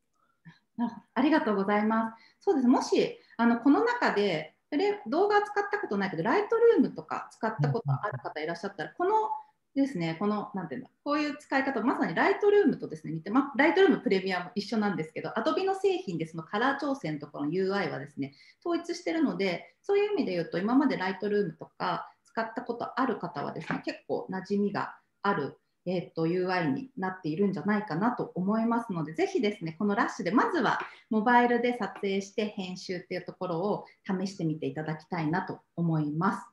ありがとうございます。そうですもしあのこの中でそれ動画使ったことないけど、ライトルームとか使ったことある方いらっしゃったら、このですね、この、なんていうんだ、こういう使い方、まさにライトルームとですね、似て、ま、ライトルームプレミアム一緒なんですけど、Adobe の製品でそのカラー調整のところの UI はですね、統一してるので、そういう意味で言うと、今までライトルームとか使ったことある方はですね、結構馴染みがあるえーと、UI になっているんじゃないかなと思いますので、ぜひですね、このラッシュで、まずはモバイルで撮影して編集っていうところを試してみていただきたいなと思います。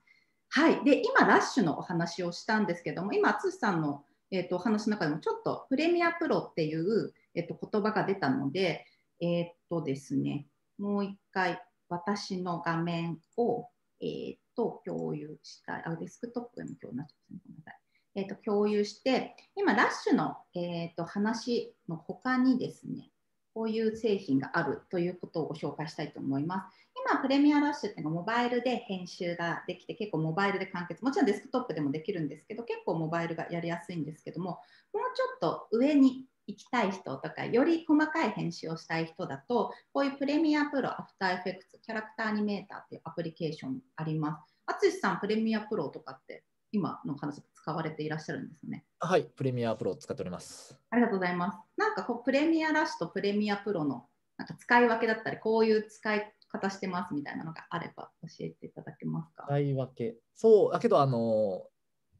はい、で今、ラッシュのお話をしたんですけども、今、淳さんの、えーと、お話の中でも、ちょっとプレミアプロっていう、えーと、言葉が出たので、えー、っとですね、もう一回、私の画面を、えー、と共有したい、あデスクトップでも今日なっちゃっまごめんなさい。えーと、共有して、今、ラッシュの、えーと、話の他にですね、こういう製品があるということをご紹介したいと思います。今、プレミアラッシュっていうのはモバイルで編集ができて、結構モバイルで完結、もちろんデスクトップでもできるんですけど、結構モバイルがやりやすいんですけども、もうちょっと上に行きたい人とか、より細かい編集をしたい人だと、こういうプレミアプロ、アフターエフェクツ、キャラクターアニメーターっていうアプリケーションあります。淳さん、プレミアプロとかって今の話使使われていらっしゃるんですね。はい、プレミアプロを使っております。ありがとうございます。なんかこうプレミアラッシュとプレミアプロのなんか使い分けだったり、こういう使い方してますみたいなのがあれば教えていただけますか。使い分け。そう、だけどあの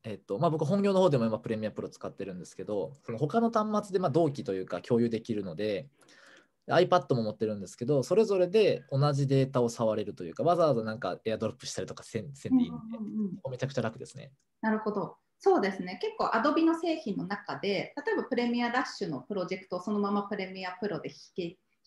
えっとまあ、僕本業の方でも今プレミアプロ使ってるんですけどその他の端末でま同期というか共有できるので iPad も持ってるんですけどそれぞれで同じデータを触れるというかわざわざなんかエアドロップしたりとかせんでいいんで、うんうんうん、めちゃくちゃ楽ですね。なるほどそうですね結構 Adobe の製品の中で例えばプレミアラッシュのプロジェクトをそのままプレミアプロで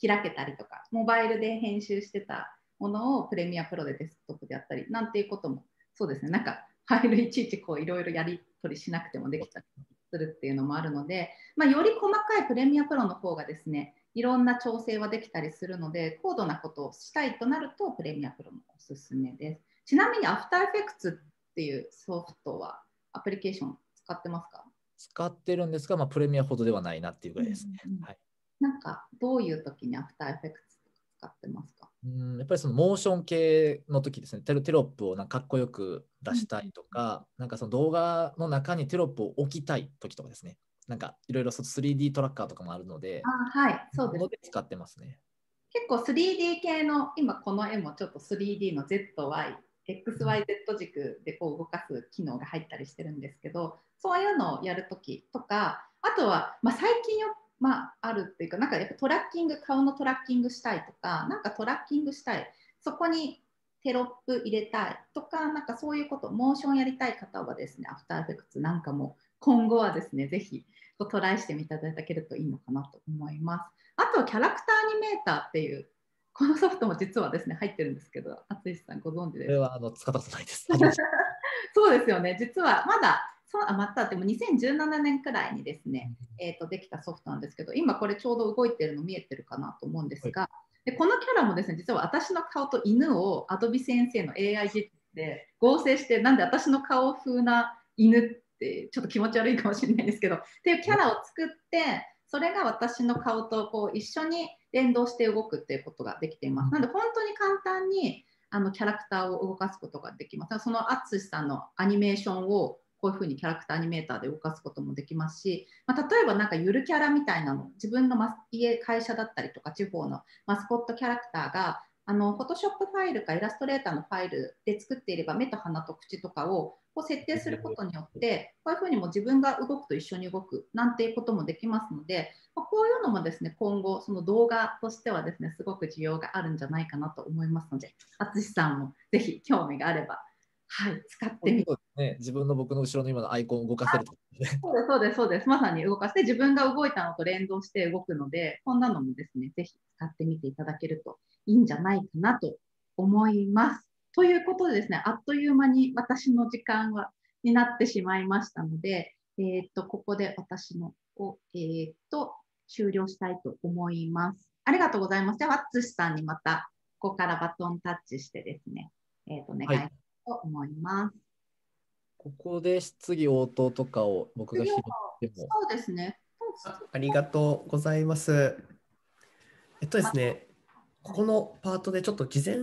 開けたりとかモバイルで編集してたものをプレミアプロでデスクトップでやったりなんていうこともそうですねなんかファイルいちいちこういろいろやり取りしなくてもできたりするっていうのもあるので、まあ、より細かいプレミアプロの方がですねいろんな調整はできたりするので高度なことをしたいとなるとプレミアプロもおすすめですちなみにアフターエフェクツっていうソフトはアプリケーション使ってますか使ってるんですが、まあ、プレミアほどではないなっていうぐらいですね。はい、なんか、どういう時にアフターエフェクツ使ってますかうんやっぱりそのモーション系の時ですねテロテロップをなんかかっこよく出したいとか、うん、なんかその動画の中にテロップを置きたい時とかですねなんかいろいろ 3D トラッカーとかもあるのであはいそうです使ってますね結構 3D 系の今この絵もちょっと 3D の ZY XYZ 軸でこう動かす機能が入ったりしてるんですけどそういうのをやるときとかあとは、まあ、最近よ、まあ、あるっていうかなんかやっぱトラッキング顔のトラッキングしたいとかなんかトラッキングしたいそこにテロップ入れたいとかなんかそういうことモーションやりたい方はですねアフターエフェクツなんかも今後はですねぜひトライしてみていただけるといいのかなと思いますあとはキャラクターアニメーターっていうこのソフトも実はですね入ってるんですけど、淳さんご存知ですこれはあの使ったことないです。そうですよね、実はまだ、そあまたでも2017年くらいにですね、えーと、できたソフトなんですけど、今これちょうど動いてるの見えてるかなと思うんですが、はい、でこのキャラもですね実は私の顔と犬を Adobe 先生の AI 実で合成して、なんで私の顔風な犬って、ちょっと気持ち悪いかもしれないですけど、っていうキャラを作って、それが私の顔とこう一緒に連動して動くっていうことができています。なので本当に簡単にあのキャラクターを動かすことができます。その淳さんのアニメーションをこういうふうにキャラクターアニメーターで動かすこともできますし、まあ、例えば何かゆるキャラみたいなの自分の家会社だったりとか地方のマスコットキャラクターがあの Photoshop ファイルかイラストレーターのファイルで作っていれば目と鼻と口とかをこう設定することによってこういうふうにも自分が動くと一緒に動くなんていうこともできますので、まあ、こういうのもですね今後その動画としてはですねすごく需要があるんじゃないかなと思いますので淳さんもぜひ興味があれば。はい、使ってみて、ね、自分の僕の後ろの今のアイコンを動かせると、そうですそうですそうですまさに動かして自分が動いたのと連動して動くのでこんなのもですねぜひ使ってみていただけるといいんじゃないかなと思います。ということでですね、あっという間に私の時間はになってしまいましたので、えー、っと、ここで私のを、えー、っと、終了したいと思います。ありがとうございます。では、ワッさんにまた、ここからバトンタッチしてですね、えー、っと、お願いしたいと思います。はい、ここで質疑応答とかを僕が拾っても。そうですね。ありがとうございます。えっとですね、ここのパートでちょっと事前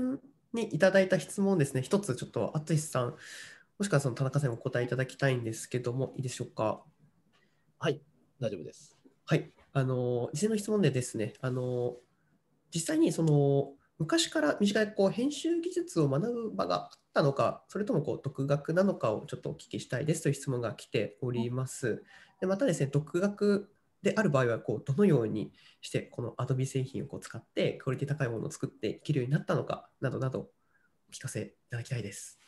にいただいた質問ですね、一つちょっと淳さん、もしくはその田中さんにお答えいただきたいんですけども、いいでしょうか。はい、大丈夫です。はい、あの事前の質問でですね、あの実際にその昔から短いこう編集技術を学ぶ場があったのか、それともこう独学なのかをちょっとお聞きしたいですという質問が来ております。でまたですね、独学である場合はこうどのようにしてこの Adobe 製品をこう使ってクオリティ高いものを作っていけるようになったのかなどなどお聞かせいただきたいです。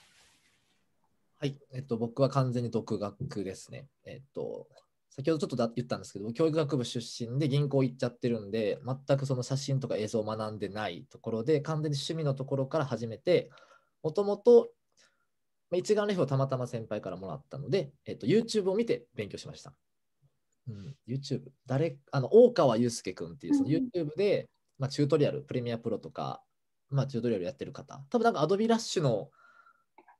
はい、えっと、僕は完全に独学ですね。えっと、先ほどちょっと言ったんですけど教育学部出身で銀行行っちゃってるんで、全くその写真とか映像を学んでないところで、完全に趣味のところから始めて、もともと一眼レフをたまたま先輩からもらったので、えっと、YouTube を見て勉強しました。うん、YouTube、誰、あの、大川祐介君っていう、その YouTube で、まあ、チュートリアル、プレミアプロとか、まあ、チュートリアルやってる方、多分なんか Adobe ラッシュの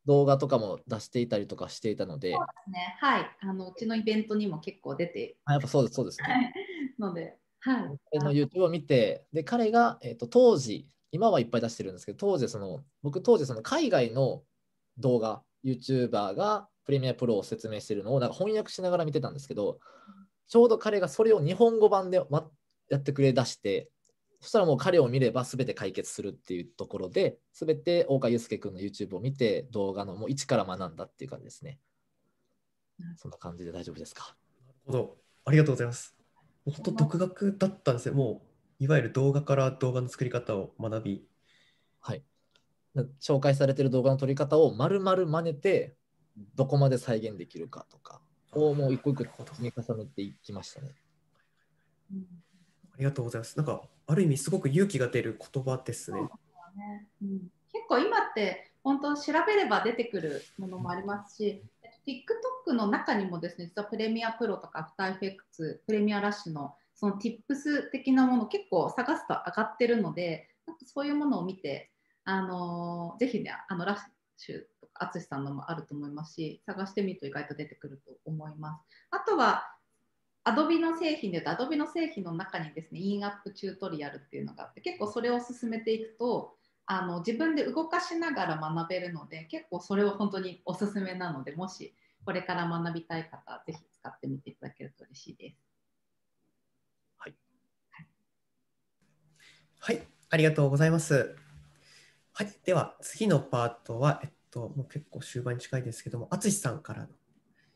動画とかも出していたりとかしていたので、そうですね、はい、あのうちのイベントにも結構出て、あやっぱそうです、そうですね。ので、はい。の YouTube を見て、で、彼が、えーと、と当時、今はいっぱい出してるんですけど、当時、その、僕、当時、その海外の動画、YouTuber がプレミアプロを説明してるのを、なんか翻訳しながら見てたんですけど、ちょうど彼がそれを日本語版で、やってくれだして、そしたらもう彼を見れば全て解決するっていうところで、全て大川祐介君の YouTube を見て、動画のもう一から学んだっていう感じですね。そんな感じで大丈夫ですか。なるほど。ありがとうございます。本当独学だったんですよ。もういわゆる動画から動画の作り方を学び。はい。紹介されてる動画の撮り方を丸々真似て、どこまで再現できるかとか、こもう一個一個積み重ねていきましたね。ありがとうございます。なんかある意味すごく勇気が出る言葉ですね。結構今って本当調べれば出てくるものもありますし、うん、TikTok の中にもですね、実はプレミアプロとかアフターエフェクツ、プレミアラッシュのその Tips 的なもの結構探すと上がってるので、なんかそういうものを見て、あのー、ぜひね、あのラッシュ淳さんのもあると思いますし探してみると意外と出てくると思います。あとは Adobe の製品でいうと Adobe の製品の中にですねインアップチュートリアルっていうのがあって結構それを進めていくとあの自分で動かしながら学べるので結構それは本当におすすめなのでもしこれから学びたい方ぜひ使ってみていただけると嬉しいです。はい、はい、はい、ありがとうございます。はい、では次のパートは、えっとと、もう結構終盤に近いですけども、淳さんからの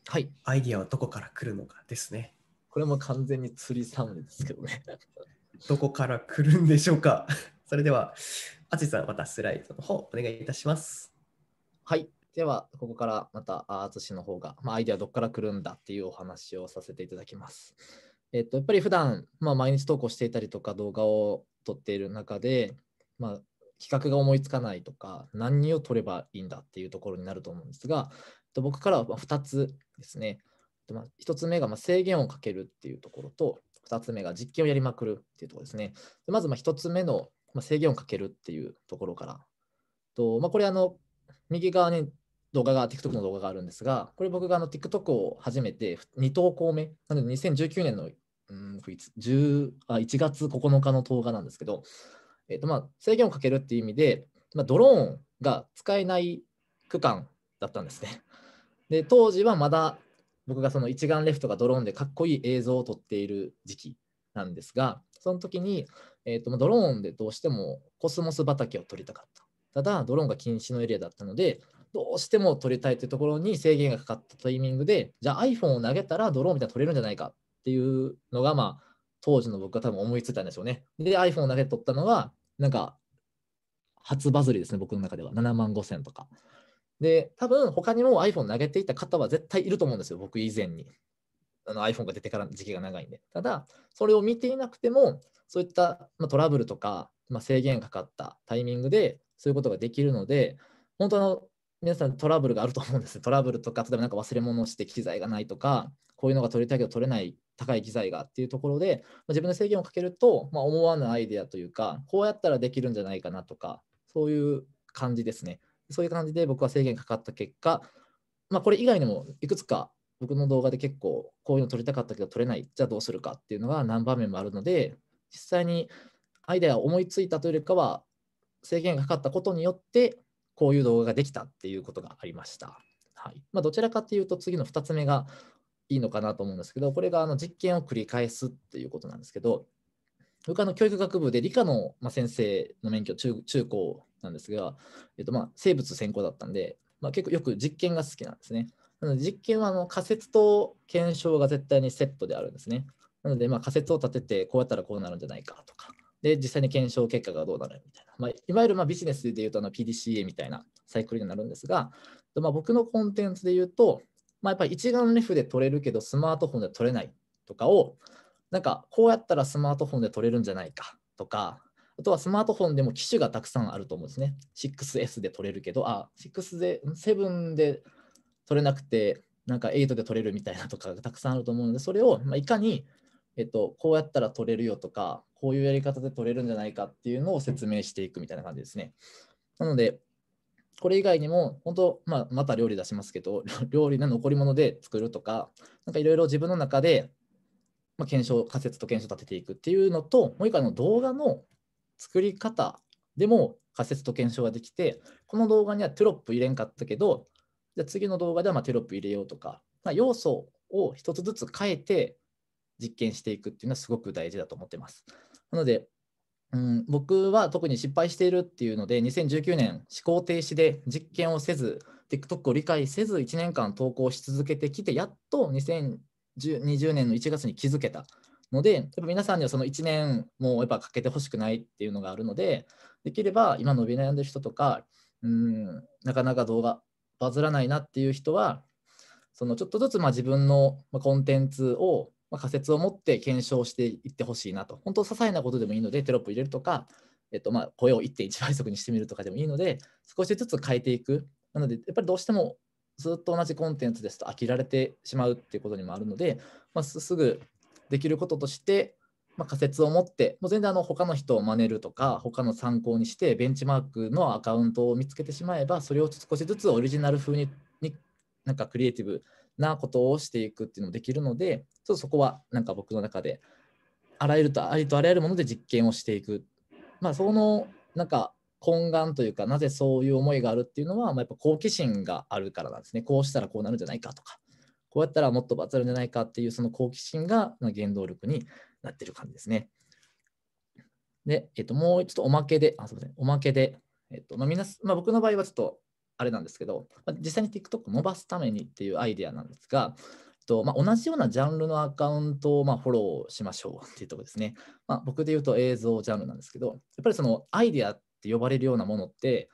はいアイディアはどこから来るのかですね。これも完全に釣りサウンドですけどね。どこから来るんでしょうか。それでは、淳さん、またスライドの方、お願いいたします。はい。では、ここからまた、淳の方が、まあ、アイディアどこから来るんだっていうお話をさせていただきます。えっと、やっぱり普段、まあ、毎日投稿していたりとか動画を撮っている中で、まあ、企画が思いつかないとか何を取ればいいんだっていうところになると思うんですが僕からは2つですね1つ目が制限をかけるっていうところと2つ目が実験をやりまくるっていうところですねまず1つ目の制限をかけるっていうところからこれあの右側に動画が TikTok の動画があるんですがこれ僕があの TikTok を始めて2投稿目なので2019年のうん、1月9日の動画なんですけど、えーとまあ、制限をかけるっていう意味で、まあ、ドローンが使えない区間だったんですね。で当時はまだ僕がその一眼レフとかドローンでかっこいい映像を撮っている時期なんですがその時に、えーと、ドローンでどうしてもコスモス畑を撮りたかったただドローンが禁止のエリアだったのでどうしても撮りたいというところに制限がかかったタイミングでじゃあ iPhone を投げたらドローンみたいに撮れるんじゃないかっていうのがまあ当時の僕が多分思いついたんでしょうね。で、iPhone を投げ取ったのは、なんか、初バズりですね、僕の中では。7万5千とか。で、多分他にも iPhone 投げていた方は絶対いると思うんですよ、僕以前に。あの iPhone が出てから時期が長いんで。ただ、それを見ていなくても、そういった、まトラブルとか、まあ、制限かかったタイミングで、そういうことができるので、本当の皆さんトラブルがあると思うんです。トラブルとか、例えば何か忘れ物をして機材がないとか、こういうのが取りたいけど取れない高い機材がっていうところで、ま自分で制限をかけると、ま思わぬアイデアというかこうやったらできるんじゃないかなとかそういう感じですねそういう感じで僕は制限かかった結果、まあ、これ以外にもいくつか僕の動画で結構こういうの撮りたかったけど撮れないじゃあどうするかっていうのが何場面もあるので実際にアイデアを思いついたというよりかは制限がかかったことによってこういう動画ができたっていうことがありました。はいまあ、どちらかというと次の2つ目がいいのかなと思うんですけど、これがあの実験を繰り返すっていうことなんですけど、僕はの教育学部で理科の、ま先生の免許中、中高なんですが、えっと、まあ生物専攻だったんで、まあ、結構よく実験が好きなんですね。なので実験はあの仮説と検証が絶対にセットであるんですね。なのでまあ仮説を立てて、こうやったらこうなるんじゃないかとか、で、実際に検証結果がどうなるみたいな。まあ、いわゆるまあビジネスでいうとあの PDCA みたいなサイクルになるんですが、まあ、僕のコンテンツで言うと、まあ、やっぱり一眼レフで撮れるけどスマートフォンで撮れないとかをなんかこうやったらスマートフォンで撮れるんじゃないかとかあとはスマートフォンでも機種がたくさんあると思うんですね 6S で撮れるけどあ6で7で撮れなくてなんか8で撮れるみたいなとかがたくさんあると思うのでそれをまいかにえっと、こうやったら取れるよとか、こういうやり方で取れるんじゃないかっていうのを説明していくみたいな感じですね。なので、これ以外にも、本当、まあ、また料理出しますけど、料理の残り物で作るとか、なんかいろいろ自分の中で、まあ、検証、仮説と検証を立てていくっていうのと、もう一回の動画の作り方でも仮説と検証ができて、この動画にはテロップ入れんかったけど、じゃ次の動画ではまテロップ入れようとか、まあ、要素を一つずつ変えて実験していくっていうのはすごく大事だと思ってます。なので、うん、僕は特に失敗しているっていうので2019年思考停止で実験をせず TikTok を理解せず1年間投稿し続けてきてやっと2020年の1月に気づけたのでやっぱ皆さんにはその1年もやっぱかけてほしくないっていうのがあるのでできれば今伸び悩んでる人とかうんなかなか動画バズらないなっていう人はそのちょっとずつま自分のコンテンツをまあ、仮説を持って検証していってほしいなと。本当、些細なことでもいいので、テロップ入れるとか、えっと、まあ声を1.1倍速にしてみるとかでもいいので、少しずつ変えていく。なので、やっぱりどうしてもずっと同じコンテンツですと飽きられてしまうっていうことにもあるので、まあ、すぐできることとして、まあ、仮説を持って、もう全然あの他の人を真似るとか、他の参考にして、ベンチマークのアカウントを見つけてしまえば、それを少しずつオリジナル風にになんかクリエイティブなことをしていくっていうのもできるのでちょっとそこはなんか僕の中であらゆるとありとあらゆるもので実験をしていく、まあ、そのなんか懇願というかなぜそういう思いがあるっていうのは、まあ、やっぱ好奇心があるからなんですねこうしたらこうなるんじゃないかとかこうやったらもっとバズるんじゃないかっていうその好奇心が原動力になってる感じですね。で、えっと、もうちょっとおまけで、あ、すみません、おまけで、えっと、まあ、皆、まあ、僕の場合はちょっとあれなんですけど、まあ、実際に TikTok を伸ばすためにっていうアイデアなんですが、とまあ、同じようなジャンルのアカウントをまフォローしましょうっていうとこですね。まあ、僕で言うと映像ジャンルなんですけど、やっぱりそのアイデアって呼ばれるようなものって、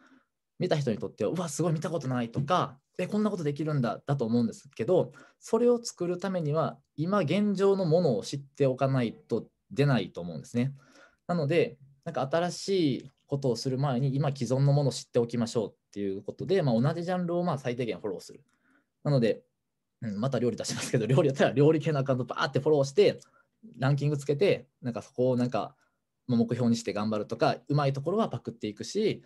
見た人にとっては、うわ、すごい見たことないとか、え、こんなことできるんだだと思うんですけど、それを作るためには、今現状のものを知っておかないと出ないと思うんですね。なので、なんか新しいことをする前に、今既存のものを知っておきましょうっていうことで、まあ、同じジャンルをまあ最低限フォローする。なので、うん、また料理出しますけど、料理やったら料理系のアカウントバーってフォローして、ランキングつけて、なんかそこをなんか目標にして頑張るとか、うまいところはパクっていくし、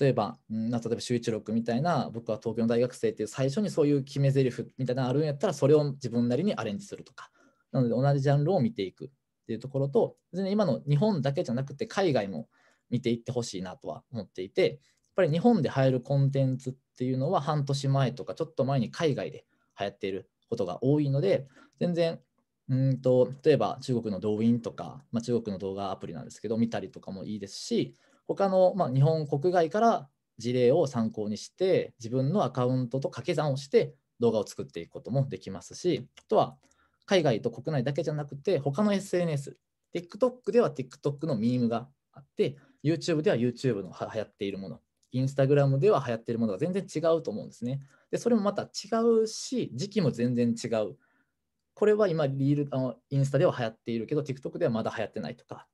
例えば、うん、例えば周一郎みたいな、僕は東京の大学生っていう最初にそういう決め台詞みたいなのあるんやったら、それを自分なりにアレンジするとか。なので、同じジャンルを見ていくっていうところと、別に今の日本だけじゃなくて、海外も見ていってほしいなとは思っていて、ぱり日本で流行るコンテンツっていうのは半年前とかちょっと前に海外で流行っていることが多いので全然うんと例えば中国の動員とか、まあ、中国の動画アプリなんですけど見たりとかもいいですし他の、まあ、日本国外から事例を参考にして自分のアカウントと掛け算をして動画を作っていくこともできますしあとは海外と国内だけじゃなくて他の SNS TikTok では TikTok のミームがあって YouTube では YouTube の流行っているものインスタグラムでは流行っているものが全然違うと思うんですね。で、それもまた違うし、時期も全然違う。これは今リールあの、インスタでは流行っているけど、TikTok ではまだ流行ってないとか、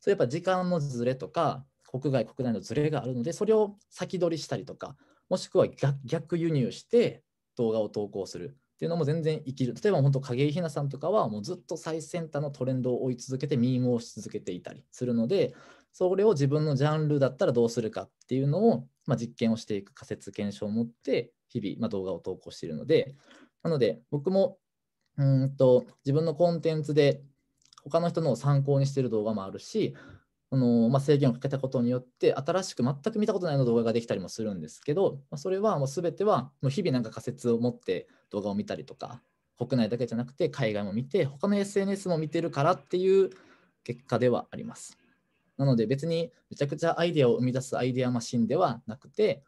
そうやっぱ時間のずれとか、国外、国内のずれがあるので、それを先取りしたりとか、もしくは逆輸入して動画を投稿するっていうのも全然生きる。例えば本当、景井ひなさんとかはもうずっと最先端のトレンドを追い続けて、ミームをし続けていたりするので、それを自分のジャンルだったらどうするかっていうのを、まあ、実験をしていく仮説検証を持って日々、まあ、動画を投稿しているのでなので僕もうんと自分のコンテンツで他の人の参考にしている動画もあるしあのまあ、制限をかけたことによって新しく全く見たことないの動画ができたりもするんですけど、まあ、それはもう全てはもう日々なんか仮説を持って動画を見たりとか国内だけじゃなくて海外も見て他の SNS も見てるからっていう結果ではあります。なので別にめちゃくちゃアイデアを生み出すアイデアマシンではなくて、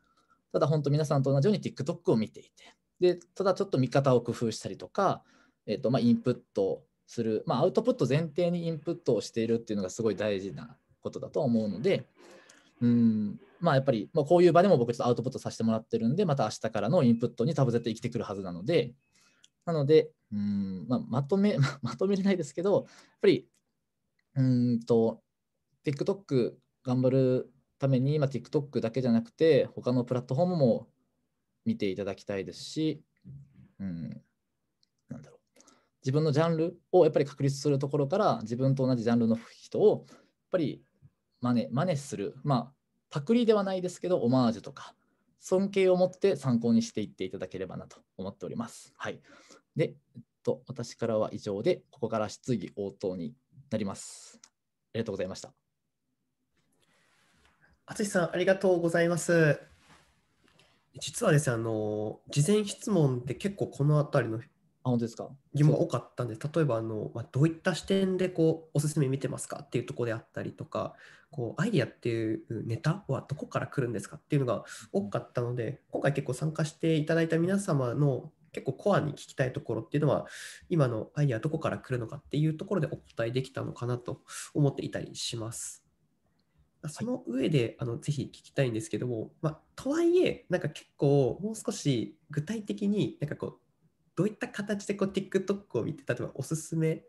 ただ本当皆さんと同じように TikTok を見ていて、で、ただちょっと見方を工夫したりとか、えっと、まインプットする、まあ、アウトプット前提にインプットをしているっていうのがすごい大事なことだと思うので、うん、まあやっぱり、まこういう場でも僕ちょっとアウトプットさせてもらってるんで、また明日からのインプットに多分絶対生きてくるはずなので、なので、うんまあ、まとめ、まとめれないですけど、やっぱり、うんと、TikTok 頑張るために、今 TikTok だけじゃなくて、他のプラットフォームも見ていただきたいですし、うん、なんだろう。自分のジャンルをやっぱり確立するところから、自分と同じジャンルの人をやっぱり真似真似する、まあ、パクリではないですけど、オマージュとか、尊敬を持って参考にしていっていただければなと思っております。はい。で、えっと、私からは以上で、ここから質疑応答になります。ありがとうございました。淳さん、ありがとうございます。実はですね、あの、事前質問で結構このあたりのあ、ですか。疑問が多かったんで、例えばあの、まあ、どういった視点でこうおすすめ見てますかっていうところであったりとか、こうアイディアっていうネタはどこから来るんですかっていうのが多かったので、今回結構参加していただいた皆様の結構コアに聞きたいところっていうのは、今のアイディアどこから来るのかっていうところでお答えできたのかなと思っていたりします。その上で、あのぜひ聞きたいんですけども、まあ、とはいえなんか結構もう少し具体的になんかこうどういった形でこう TikTok を見て例えばおすすめ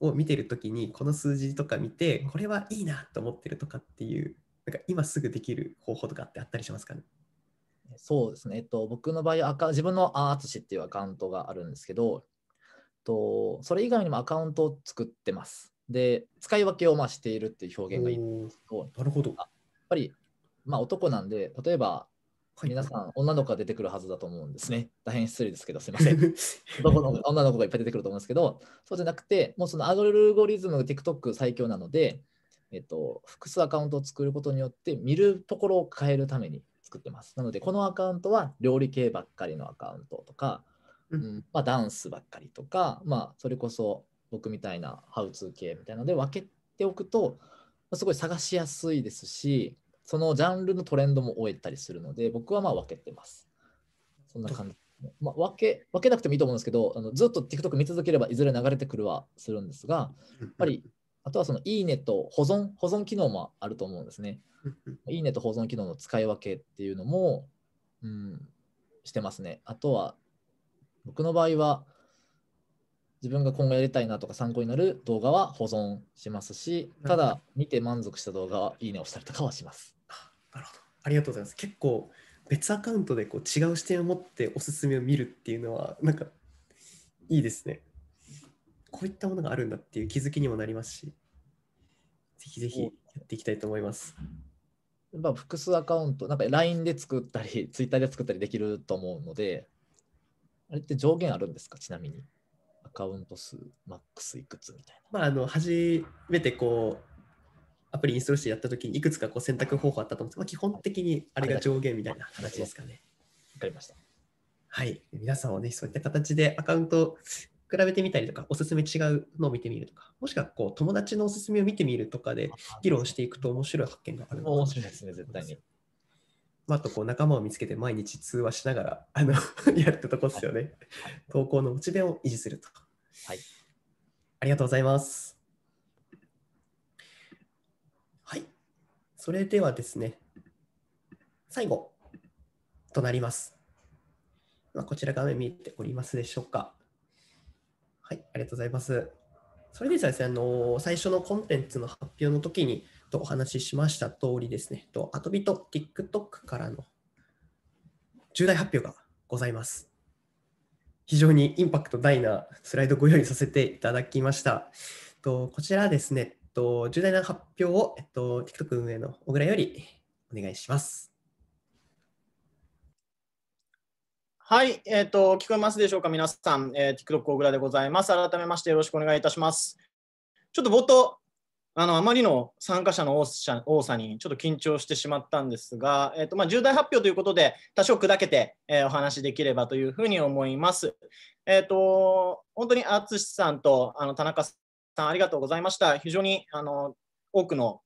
を見てる時にこの数字とか見てこれはいいなと思ってるとかっていうなんか今すぐできる方法とかってあったりしますかねそうですね、えっと、僕の場合は、自分のアーツシっていうアカウントがあるんですけどとそれ以外にもアカウントを作ってますで使い分けをまあしているっていう表現がいいんですけどなるほどやっぱり、まあ、男なんで例えば皆さん女の子が出てくるはずだと思うんですね。大変失礼ですけどすいません。男の女の子がいっぱい出てくると思うんですけどそうじゃなくてもうそのアルゴリズムが TikTok 最強なので、えっと、複数アカウントを作ることによって見るところを変えるために作ってます。なのでこのアカウントは料理系ばっかりのアカウントとか、うんまあ、ダンスばっかりとか、まあ、それこそ僕みたいなハウツー系みたいなので分けておくとすごい探しやすいですしそのジャンルのトレンドも終えたりするので僕はまあ分けてますそんな感じ、まあ、分け分けなくてもいいと思うんですけどあのずっと TikTok 見続ければいずれ流れてくるはするんですがやっぱりあとはそのいいねと保存保存機能もあると思うんですねいいねと保存機能の使い分けっていうのも、うん、してますねあとは僕の場合は自分が今後やりたいなとか参考になる動画は保存しますし、ただ見て満足した動画はいいねをしたりとかはします。なるほど。ありがとうございます。結構別アカウントでこう違う視点を持っておすすめを見るっていうのはなんかいいですね。こういったものがあるんだっていう気づきにもなりますし、ぜひぜひやっていきたいと思います。やっぱ複数アカウント、なんか LINE で作ったり、Twitter で作ったりできると思うので、あれって上限あるんですか、ちなみに。アカウント数マックスいくつみたいな。まあ、あの初めてこうアプリインストールしてやったときにいくつかこう選択方法あったと思うんですけど、まあ、基本的にあれが上限みたいな形ですかね。わかりました。はい。皆さんはね、そういった形でアカウント比べてみたりとか、おすすめ違うのを見てみるとか、もしくはこう友達のおすすめを見てみるとかで議論していくと面白い発見があるれないですね、絶対に。まあ、とこう仲間を見つけて毎日通話しながら あのやってとこですよね、はい、投稿のモチベを維持すると。はい、ありがとうございます。はい、それではですね、最後となります。まあ、こちら画面見えておりますでしょうか。はい、ありがとうございます。それでですね、あの最初のコンテンツの発表の時に、とお話ししました通りですね、とアトビと TikTok からの重大発表がございます。非常にインパクト大なスライドご用意させていただきました。とこちらですね、と重大な発表を、えっと、TikTok 運営の小倉よりお願いします。はい、えっ、ー、と、聞こえますでしょうか、皆さん。えー、TikTok 小倉でございます。改めましてよろしくお願いいたします。ちょっと冒頭、あのあまりの参加者の多さにちょっと緊張してしまったんですが、えーとまあ、重大発表ということで多少砕けて、えー、お話しできればというふうに思います。えーと、本当に淳さんとあの田中さんありがとうございました。非常にあの多くの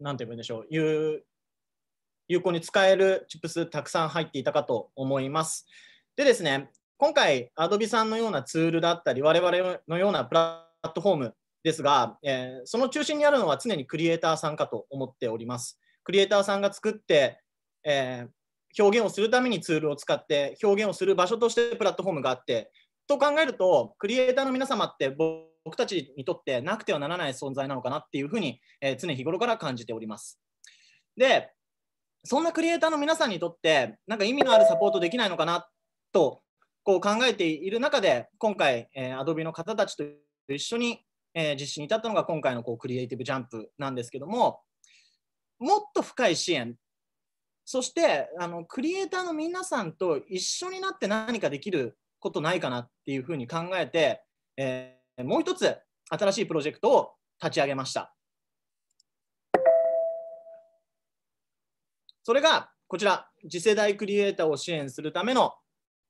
何て言うんでしょう有有効に使えるチップスたくさん入っていたかと思います。でですね今回 Adobe さんのようなツールだったり我々のようなプラットフォームですが、えー、その中心にあるのは常にクリエイターさんかと思っております。クリエイターさんが作って、えー、表現をするためにツールを使って表現をする場所としてプラットフォームがあってと考えるとクリエイターの皆様って僕たちにとってなくてはならない存在なのかなっていうふうに、えー、常日頃から感じております。でそんなクリエイターの皆さんにとってなんか意味のあるサポートできないのかなとこう考えている中で今回、えー、Adobe の方たちと一緒にえ実施に至ったのが今回のこうクリエイティブジャンプなんですけどももっと深い支援そしてあのクリエイターの皆さんと一緒になって何かできることないかなっていうふうに考えて、えー、もう一つ新しいプロジェクトを立ち上げましたそれがこちら次世代クリエイターを支援するための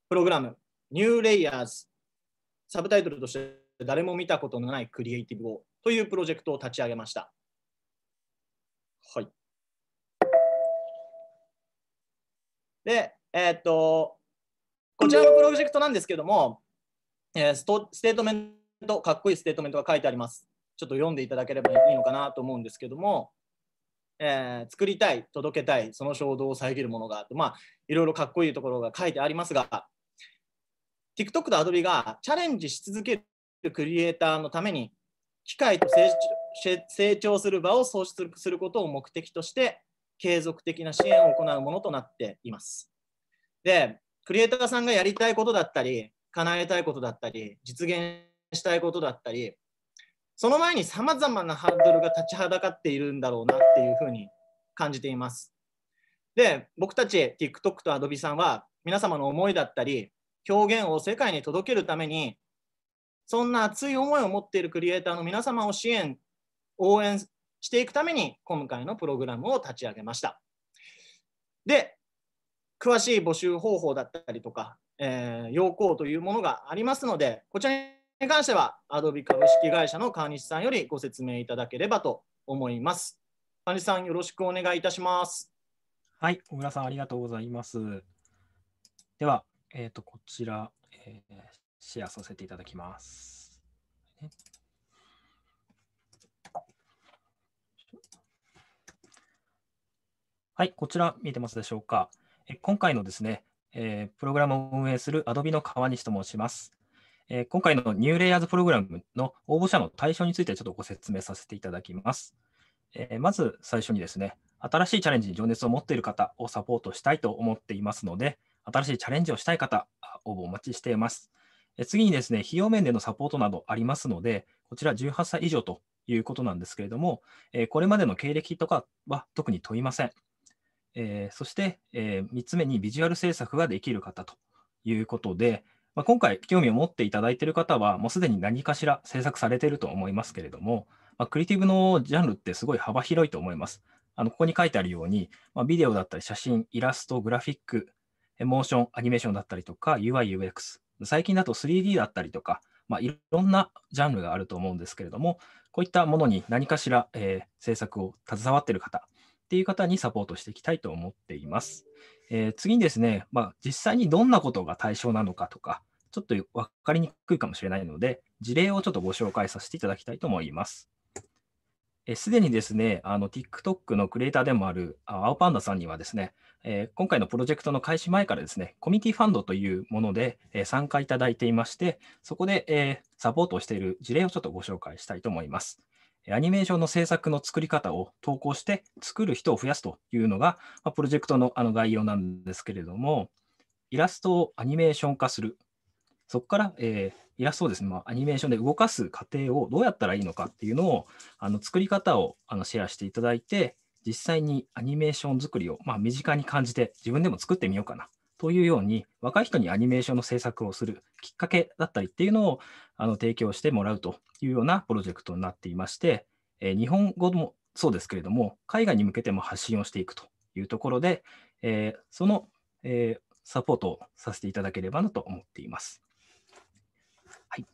プログラムニューレイヤーズサブタイトルとして誰も見たことのないクリエイティブをというプロジェクトを立ち上げました。はい。で、えー、っと、こちらのプロジェクトなんですけども、えー、ストステートメント、かっこいいステートメントが書いてあります。ちょっと読んでいただければいいのかなと思うんですけども、えー、作りたい、届けたい、その衝動を遮るものがまあ、いろいろかっこいいところが書いてありますが、TikTok と Adobe がチャレンジし続けるクリエイターのために機械と成長する場を創出することを目的として継続的な支援を行うものとなっています。で、クリエイターさんがやりたいことだったり、叶えたいことだったり、実現したいことだったり、その前にさまざまなハードルが立ちはだかっているんだろうなっていうふうに感じています。で、僕たち TikTok と Adobe さんは皆様の思いだったり、表現を世界に届けるためにそんな熱い思いを持っているクリエイターの皆様を支援、応援していくために、今回のプログラムを立ち上げました。で、詳しい募集方法だったりとか、えー、要項というものがありますので、こちらに関しては、Adobe 株式会社の川西さんよりご説明いただければと思います。川西さん、よろしくお願いいたします。はい、小倉さん、ありがとうございます。では、えっ、ー、と、こちら、えー、シェアさせていただきます。はい、こちら見えてますでしょうか。え今回のですね、えー、プログラムを運営する Adobe の川西と申します。えー、今回のニューレイ e r ズプログラムの応募者の対象についてちょっとご説明させていただきます。えー、まず最初にですね、新しいチャレンジに情熱を持っている方をサポートしたいと思っていますので、新しいチャレンジをしたい方、応募お待ちしています。次にですね、費用面でのサポートなどありますので、こちら18歳以上ということなんですけれども、これまでの経歴とかは特に問いません。そして、3つ目にビジュアル制作ができる方ということで、今回興味を持っていただいている方は、もうすでに何かしら制作されていると思いますけれども、クリエイティブのジャンルってすごい幅広いと思います。あのここに書いてあるように、ビデオだったり写真、イラスト、グラフィック、モーション、アニメーションだったりとか、UI、UX、最近だと 3D だったりとか、まあ、いろんなジャンルがあると思うんですけれども、こういったものに何かしら、えー、制作を携わっている方っていう方にサポートしていきたいと思っています。えー、次にですね、まあ、実際にどんなことが対象なのかとか、ちょっと分かりにくいかもしれないので、事例をちょっとご紹介させていただきたいと思います。すでにですね、あの TikTok のクリエイターでもある青パンダさんにはですね、えー、今回のプロジェクトの開始前からですね、コミュニティファンドというもので、えー、参加いただいていまして、そこで、えー、サポートをしている事例をちょっとご紹介したいと思います。アニメーションの制作の作り方を投稿して作る人を増やすというのが、まあ、プロジェクトのあの概要なんですけれども、イラストをアニメーション化する。そこから、えイラストをですね、まあ、アニメーションで動かす過程をどうやったらいいのかっていうのを、あの作り方をあのシェアしていただいて、実際にアニメーション作りを、まあ、身近に感じて自分でも作ってみようかなというように若い人にアニメーションの制作をするきっかけだったりっていうのをあの提供してもらうというようなプロジェクトになっていまして、えー、日本語もそうですけれども海外に向けても発信をしていくというところで、えー、その、えー、サポートをさせていただければなと思っています。はい、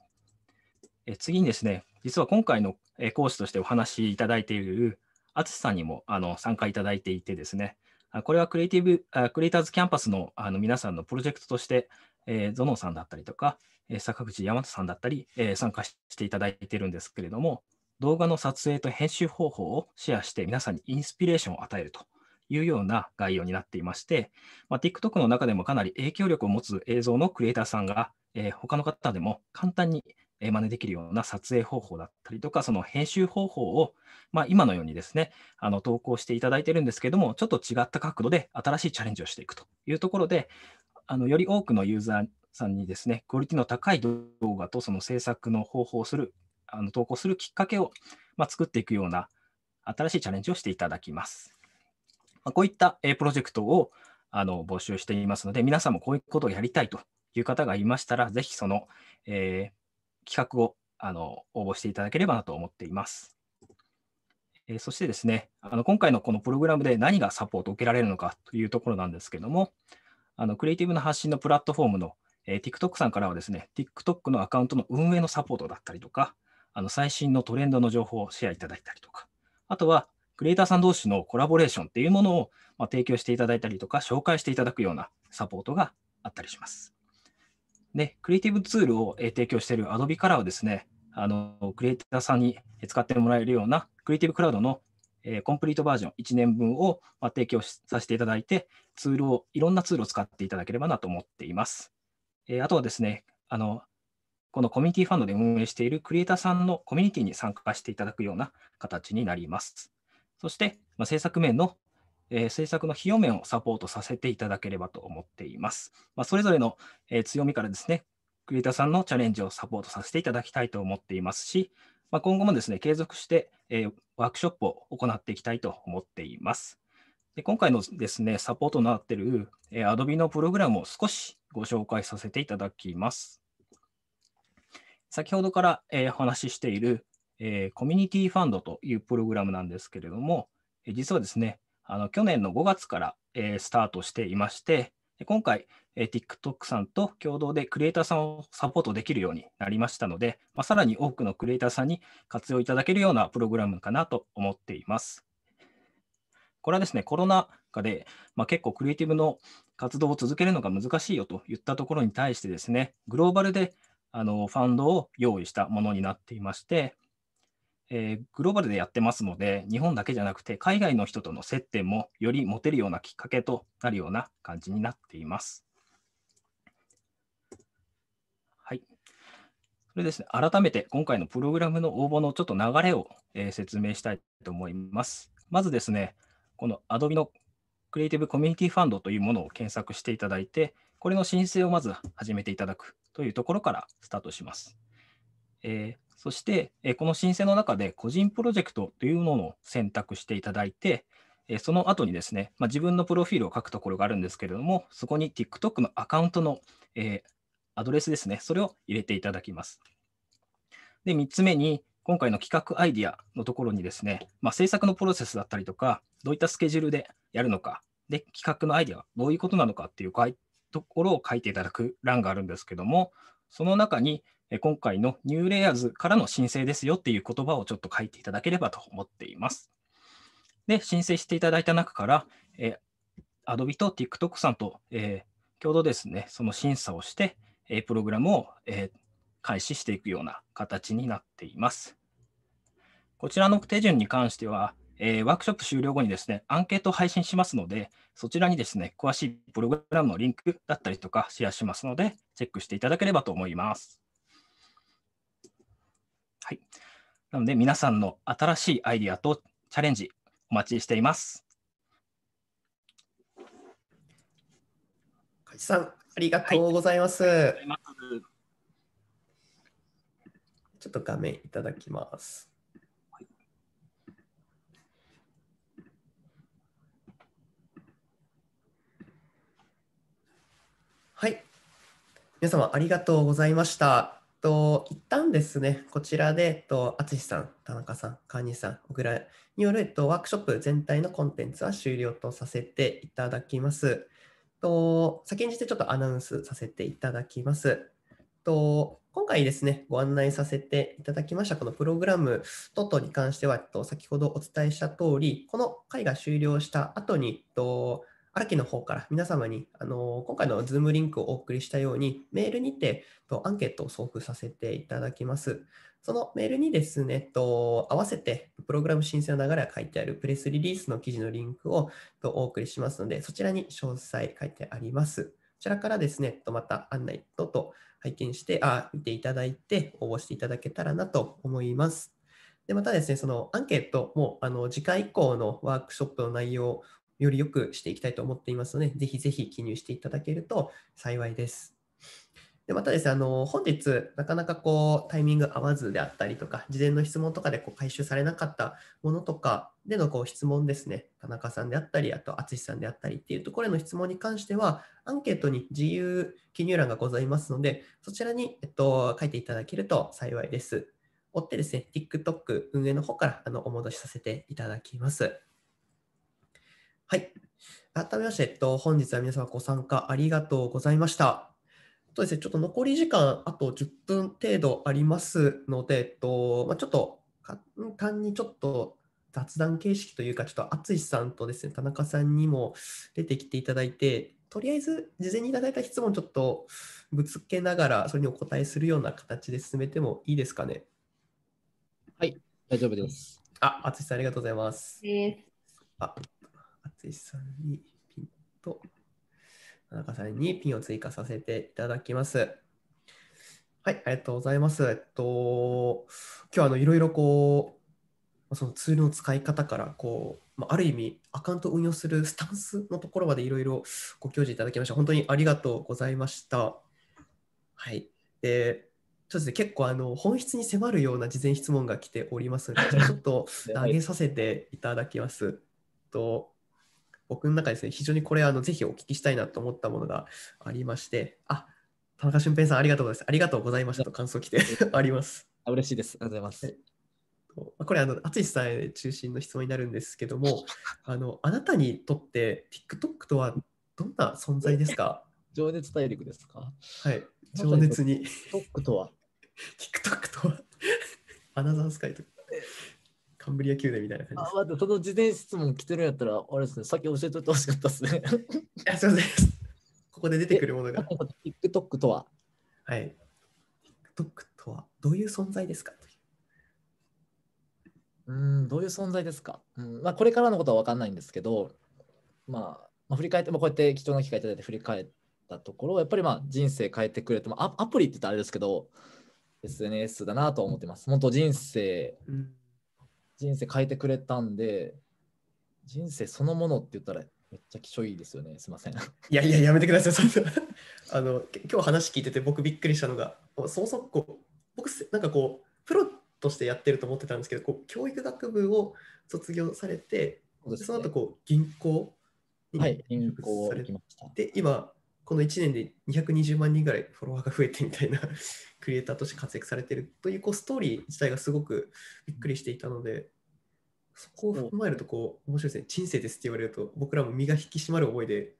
え次にですね実は今回の講師としてお話しいただいている淳さんにもあの参加いただいていてですね、これはクリエイティブ、クリエイターズキャンパスのあの皆さんのプロジェクトとして、えー、ゾノさんだったりとか、坂口大和さんだったり、えー、参加していただいているんですけれども、動画の撮影と編集方法をシェアして皆さんにインスピレーションを与えるというような概要になっていまして、まあ、TikTok の中でもかなり影響力を持つ映像のクリエイターさんが、えー、他の方でも簡単に真似できるような撮影方法だったりとか、その編集方法を、まあ、今のようにですね、あの投稿していただいてるんですけども、ちょっと違った角度で新しいチャレンジをしていくというところで、あのより多くのユーザーさんにですね、クオリティの高い動画とその制作の方法をする、あの投稿するきっかけを、まあ、作っていくような新しいチャレンジをしていただきます。まあ、こういったプロジェクトをあの募集していますので、皆さんもこういうことをやりたいという方がいましたら、ぜひその、えー企画をあの応募していただければなと思っています。えそしてですね、あの今回のこのプログラムで何がサポートを受けられるのかというところなんですけども、あのクリエイティブな発信のプラットフォームの、え TikTok さんからはですね、TikTok のアカウントの運営のサポートだったりとか、あの最新のトレンドの情報をシェアいただいたりとか、あとはクリエイターさん同士のコラボレーションっていうものを、ま提供していただいたりとか、紹介していただくようなサポートがあったりします。で、クリエイティブツールを提供している Adobe からはですね、あのクリエイターさんに使ってもらえるようなクリエイティブクラウドのコンプリートバージョン1年分を提供させていただいて、ツールを、いろんなツールを使っていただければなと思っています。あとはですね、あのこのコミュニティファンドで運営しているクリエイターさんのコミュニティに参加していただくような形になります。そして、ま制作面のえー、政策の費用面をサポートさせていただければと思っています。まあ、それぞれの、えー、強みからですね、栗田さんのチャレンジをサポートさせていただきたいと思っていますし、まあ、今後もですね、継続して、えー、ワークショップを行っていきたいと思っています。で今回のですね、サポートになっている、えー、Adobe のプログラムを少しご紹介させていただきます。先ほどから、えー、お話ししている、えー、コミュニティファンドというプログラムなんですけれども、えー、実はですね、あの去年の5月から、えー、スタートしていまして、今回、えー、TikTok さんと共同でクリエイターさんをサポートできるようになりましたので、まあ、さらに多くのクリエイターさんに活用いただけるようなプログラムかなと思っています。これはですね、コロナ禍で、まあ、結構クリエイティブの活動を続けるのが難しいよといったところに対してですね、グローバルであのファンドを用意したものになっていまして、えー、グローバルでやってますので、日本だけじゃなくて、海外の人との接点もより持てるようなきっかけとなるような感じになっています。はい。それですね、改めて今回のプログラムの応募のちょっと流れを、えー、説明したいと思います。まずですね、この Adobe のクリエイティブコミュニティファンドというものを検索していただいて、これの申請をまず始めていただくというところからスタートします。えーそして、この申請の中で個人プロジェクトというものを選択していただいて、その後にですね、まあ、自分のプロフィールを書くところがあるんですけれども、そこに TikTok のアカウントの、えアドレスですね、それを入れていただきます。で、3つ目に、今回の企画アイディアのところにですね、まあ、制作のプロセスだったりとか、どういったスケジュールでやるのか、で、企画のアイディアはどういうことなのかっていうところを書いていただく欄があるんですけども、その中に今回のニューレイヤーズからの申請ですよっていう言葉をちょっと書いていただければと思っています。で、申請していただいた中から、えー、Adobe と TikTok さんと、えー、共同ですね、その審査をして、えプログラムを、えー、開始していくような形になっています。こちらの手順に関しては、えー、ワークショップ終了後にですね、アンケートを配信しますので、そちらにですね、詳しいプログラムのリンクだったりとかシェアしますので、チェックしていただければと思います。はい。なので、皆さんの新しいアイディアとチャレンジ、お待ちしています。か梶さん、ありがとうございます。はい、ますちょっと画面いただきます。はい。皆様ありがとうございました。と、一旦ですね、こちらで、えっと、淳さん、田中さん、川西さん、小倉による、えっと、ワークショップ全体のコンテンツは終了とさせていただきます。と、先んじてちょっとアナウンスさせていただきます。と、今回ですね、ご案内させていただきました、このプログラム等々に関しては、えっと、先ほどお伝えした通り、この会が終了した後に、えっと木の方から皆様に、あの今回の Zoom リンクをお送りしたように、メールにてとアンケートを送付させていただきます。そのメールにですね、と合わせてプログラム申請の流れが書いてあるプレスリリースの記事のリンクをとお送りしますので、そちらに詳細書いてあります。こちらからですね、とまた案内とと拝見して、あ、見ていただいて応募していただけたらなと思います。でまたですね、そのアンケートもあの次回以降のワークショップの内容より良くしていきたいと思っていますので、ぜひぜひ記入していただけると幸いです。でまたですね、あの本日、なかなかこうタイミング合わずであったりとか、事前の質問とかでこう回収されなかったものとかでのこう質問ですね、田中さんであったり、あと淳さんであったりっていうところへの質問に関しては、アンケートに自由記入欄がございますので、そちらに、えっと、書いていただけると幸いです。追ってですね、TikTok 運営の方からあのお戻しさせていただきます。はい。改めまして、えっと、本日は皆様ご参加ありがとうございました。とですね、ちょっと残り時間、あと10分程度ありますので、えっとまあ、ちょっと簡単にちょっと雑談形式というか、ちょっと淳さんとですね、田中さんにも出てきていただいて、とりあえず事前にいただいた質問ちょっとぶつけながら、それにお答えするような形で進めてもいいですかね。はい、大丈夫です。あ、淳さん、ありがとうございます。えー、あ寿司さんにピンと、田中さんにピンを追加させていただきます。はい、ありがとうございます。えっと、今日あのいろいろこう、そのツールの使い方から、こう、まあ、ある意味、アカウント運用するスタンスのところまでいろいろご教示いただきました。本当にありがとうございました。はい。で、そうですね、結構あの本質に迫るような事前質問が来ておりますので、ちょっと 投げさせていただきます。と僕の中ですね、非常にこれ、あのぜひお聞きしたいなと思ったものがありまして、あ田中俊平さん、ありがとうございます。ありがとうございましたと感想来てあります。あ嬉しいです。ありがとうございます。これ、あの、淳さん中心の質問になるんですけども、あの、あなたにとって TikTok とはどんな存在ですか 情熱大陸ですかはい、情熱に。TikTok とは ?TikTok とはアナザースカイとか。カンブリア宮殿みたいな感じであ、待その事前質問来てるんやったら、あれですね、先教えといてほしかったですね。すいません。ここで出てくるものが。TikTok とははい。TikTok とは、どういう存在ですかうん、どういう存在ですか、うんまあ、これからのことは分かんないんですけど、まあ、まあ、振り返って、まあ、こうやって貴重な機会いただいて振り返ったところ、やっぱりまあ人生変えてくれて、まあ、アプリって言ったらあれですけど、SNS だなと思ってます。本当人生人生変えてくれたんで、人生そのものって言ったらめっちゃ気性いいですよね。すみません。いやいや、やめてください。あの今日話聞いてて僕びっくりしたのが、そもそもこう僕なんかこうプロとしてやってると思ってたんですけど、こう教育学部を卒業されて、そ、ね,、の後こう銀行に、はい、銀行されて、今この1年で220万人ぐらいフォロワーが増えてみたいな クリエイターとして活躍されてるというこうストーリー自体がすごくびっくりしていたので、そこを踏まえるとこう面白いですね。人生ですって言われると、僕らも身が引き締まる思いで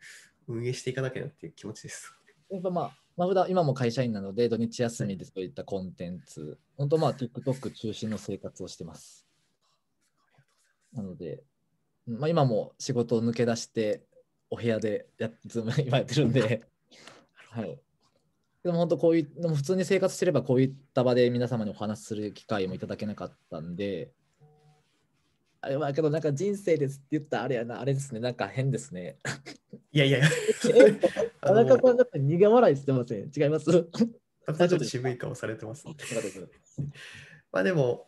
運営していかなきゃなっていう気持ちです。やっぱまあ、まあ、普段今も会社員なので、土日休みでそういったコンテンツ、本当まあ TikTok 中心の生活をしてます。なので、まあ、今も仕事を抜け出して、お部屋でや今やってるんで、はい、でも本当こういう普通に生活してればこういった場で皆様にお話しする機会もいただけなかったんであれはけどなんか人生ですって言ったあれやなあれですねなんか変ですねいやいやいや田中さんだって苦笑いしてません違います ちょっと渋い顔されてます、で まあでも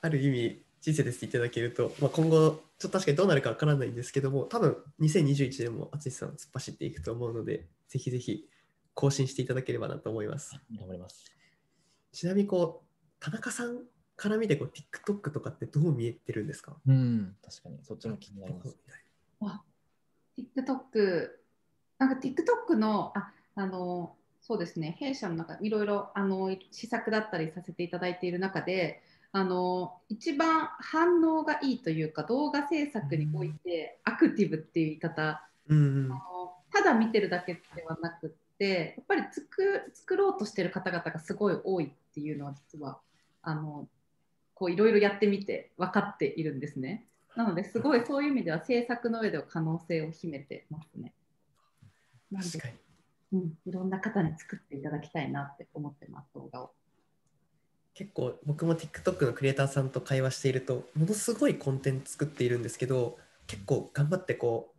ある意味人生ですっていただけると、まあ、今後、ちょっと確かにどうなるかわからないんですけども、多分2021年も淳さん突っ走っていくと思うので、ぜひぜひ更新していただければなと思います。頑張ります。ちなみにこう、田中さんから見てこう TikTok とかってどう見えてるんですかうん、確かに、そっちも気になります。あ TikTok、なんか TikTok の、あ、あの、そうですね、弊社の中、いろいろあの試作だったりさせていただいている中で、あの一番反応がいいというか動画制作においてアクティブっていう言い方、うんあのただ見てるだけではなくってやっぱり作ろうとしてる方々がすごい多いっていうのは実はあのこういろいろやってみて分かっているんですね。なのですごいそういう意味では制作の上では可能性を秘めてますね。確かに、うん、いろんな方に作っていただきたいなって思ってます動画を。結構僕も TikTok のクリエイターさんと会話しているとものすごいコンテンツ作っているんですけど結構頑張ってこう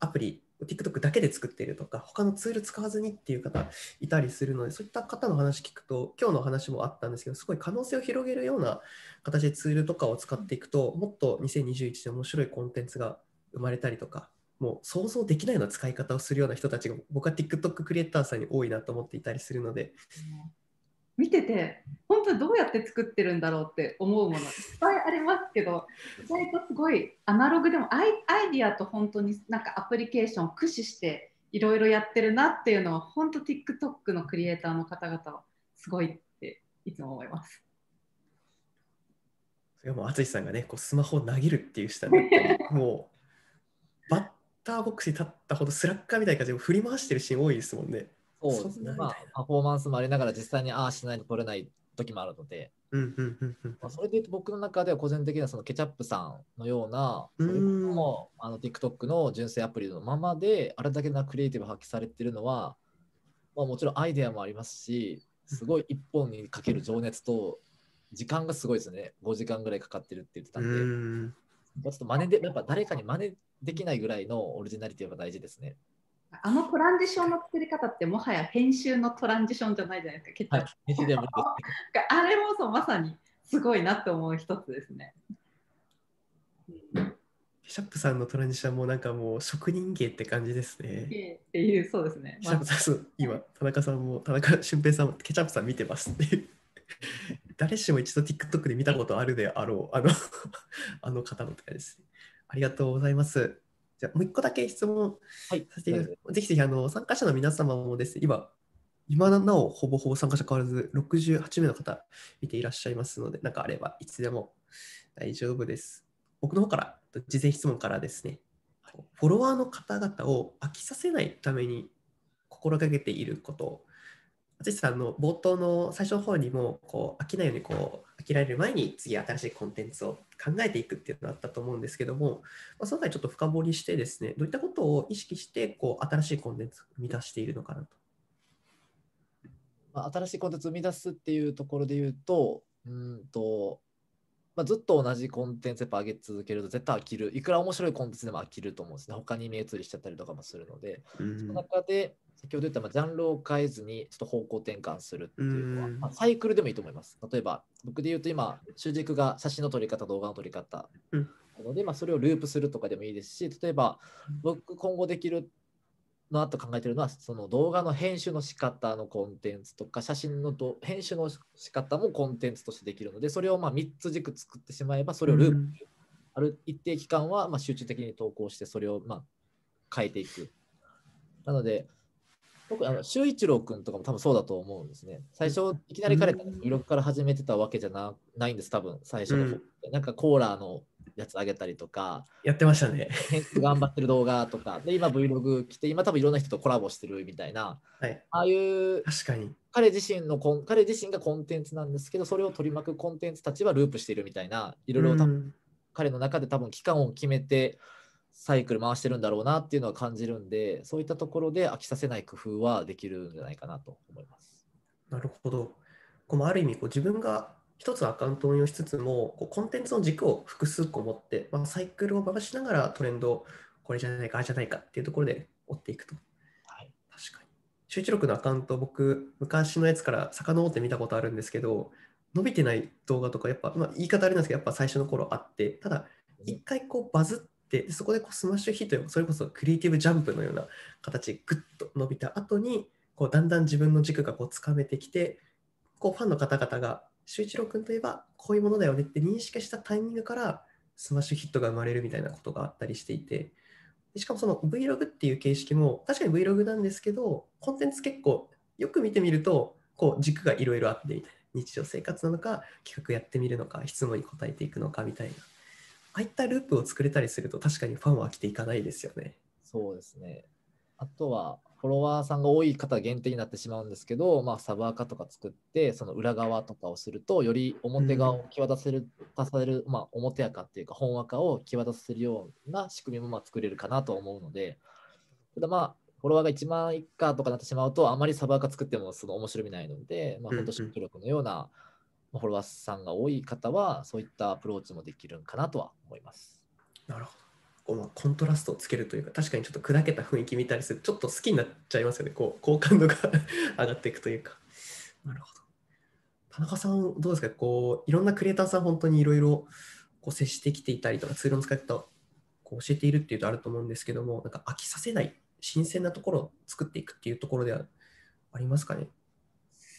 アプリ TikTok だけで作っているとか他のツール使わずにっていう方いたりするのでそういった方の話聞くと今日の話もあったんですけどすごい可能性を広げるような形でツールとかを使っていくともっと2021年面白いコンテンツが生まれたりとかもう想像できないような使い方をするような人たちが僕は TikTok クリエイターさんに多いなと思っていたりするので見てて本当どうやって作ってるんだろうって思うものいっぱいありますけど意外とすごいアナログでもアイアイディアと本当になんかアプリケーションを駆使していろいろやってるなっていうのは本当 TikTok のクリエイターの方々はすごいっていつも思います。それも淳さんがねこうスマホを投げるっていう下に もうバッターボックスに立ったほどスラッガーみたいな感じで振り回してるシーン多いですもんね。そうですね。まあ、パフォーマンスもありながら、実際にああしないと取れない時もあるので、それで僕の中では個人的にはそのケチャップさんのような、それもあの TikTok の純正アプリのままで、あれだけなクリエイティブ発揮されてるのは、まあ、もちろんアイデアもありますし、すごい一本にかける情熱と、時間がすごいですね。5時間ぐらいかかってるって言ってたんで、ちょっと真似で、やっぱ誰かに真似できないぐらいのオリジナリティが大事ですね。あのトランジションの作り方ってもはや編集のトランジションじゃないじゃないですか、はい、あれもそうまさにすごいなと思う一つですね。ケシャップさんのトランジションもなんかもう職人芸って感じですね。っていうそうですね。シャップさん、今、田中さんも、田中俊平さんも、ケチャップさん見てますって 誰しも一度 TikTok で見たことあるであろう、あのあの方のとかですありがとうございます。じゃもう一個だけ質問させていただきます。はい、ぜひぜひあの参加者の皆様もですね、今、今なおほぼほぼ参加者変わらず68名の方見ていらっしゃいますので、なんかあればいつでも大丈夫です。僕の方から、事前質問からですね、フォロワーの方々を飽きさせないために心がけていること淳さんの冒頭の最初の方にもこう飽きないようにこう飽きられる前に次新しいコンテンツを考えていくっていうのがあったと思うんですけども、まあ、その際ちょっと深掘りしてですねどういったことを意識してこう新しいコンテンツを生み出しているのかなと。まあ、新しいコンテンツを生み出すっていうところで言うとうんとまあ、ずっと同じコンテンツやっぱ上げ続けると絶対飽きる。いくら面白いコンテンツでも飽きると思うんですね。他に目移りしちゃったりとかもするので、うん、その中で先ほど言ったまあジャンルを変えずにちょっと方向転換するっていうのは、うん、まあ、サイクルでもいいと思います。例えば僕で言うと今、主軸が写真の撮り方、動画の撮り方。うんので、まあ、それをループするとかでもいいですし、例えば僕今後できるの後考えてるのはその動画の編集の仕方のコンテンツとか写真のど編集の仕方もコンテンツとしてできるのでそれをまあ3つ軸作ってしまえばそれをループ、うん、ある一定期間はまあ集中的に投稿してそれをまあ変えていくなので僕あの周一郎君とかも多分そうだと思うんですね最初いきなり彼から魅力から始めてたわけじゃなないんです多分最初の、うん、なんかコーラのやつあげたりとか、やってましたね。頑張ってる動画とか、で今 Vlog 来て、今多分いろんな人とコラボしてるみたいな、はい、ああいう確かに彼自身の彼自身がコンテンツなんですけど、それを取り巻くコンテンツたちはループしているみたいな、いろいろ多分、うん、彼の中で多分期間を決めて、サイクル回してるんだろうなっていうのは感じるんで、そういったところで飽きさせない工夫はできるんじゃないかなと思います。なるほど。こうある意味こう自分が一つアカウントを運用しつつも、こうコンテンツの軸を複数個持って、まあ、サイクルを回しながらトレンド、これじゃないか、あれじゃないかっていうところで追っていくと。はい、確かに。集中力のアカウント、僕、昔のやつから遡って見たことあるんですけど、伸びてない動画とか、やっぱ、まあ、言い方あれなんですけど、やっぱ最初の頃あって、ただ、一回こうバズって、そこでこうスマッシュヒットそれこそクリエイティブジャンプのような形グッと伸びた後に、こうだんだん自分の軸がこうつかめてきて、こうファンの方々が秀一郎君といえばこういうものだよねって認識したタイミングからスマッシュヒットが生まれるみたいなことがあったりしていてしかもその Vlog っていう形式も確かに Vlog なんですけどコンテンツ結構よく見てみるとこう軸がいろいろあってみたいな日常生活なのか企画やってみるのか質問に答えていくのかみたいなああいったループを作れたりすると確かにファンは飽きていかないですよね。そうですねあとはフォロワーさんが多い方限定になってしまうんですけど、まあ、サブアカとか作ってその裏側とかをするとより表側を際立せる、うん、る、まあ、表やかっていうか本カを際立たせるような仕組みもまあ作れるかなと思うのでただまあフォロワーが1万以下とかなってしまうとあまりサブアカ作ってもその面白みないので、まあ、フォトシップ力のようなフォロワーさんが多い方はそういったアプローチもできるんかなとは思います。なるほどこあ、コントラストをつけるというか確かにちょっと砕けた雰囲気見たりするちょっと好きになっちゃいますよねこう好感度が 上がっていくというかなるほど田中さんどうですかこういろんなクリエイターさん本当にいろいろ接してきていたりとかツールの使い方こう教えているっていうとあると思うんですけどもなんか飽きさせない新鮮なところを作っていくっていうところではありますかね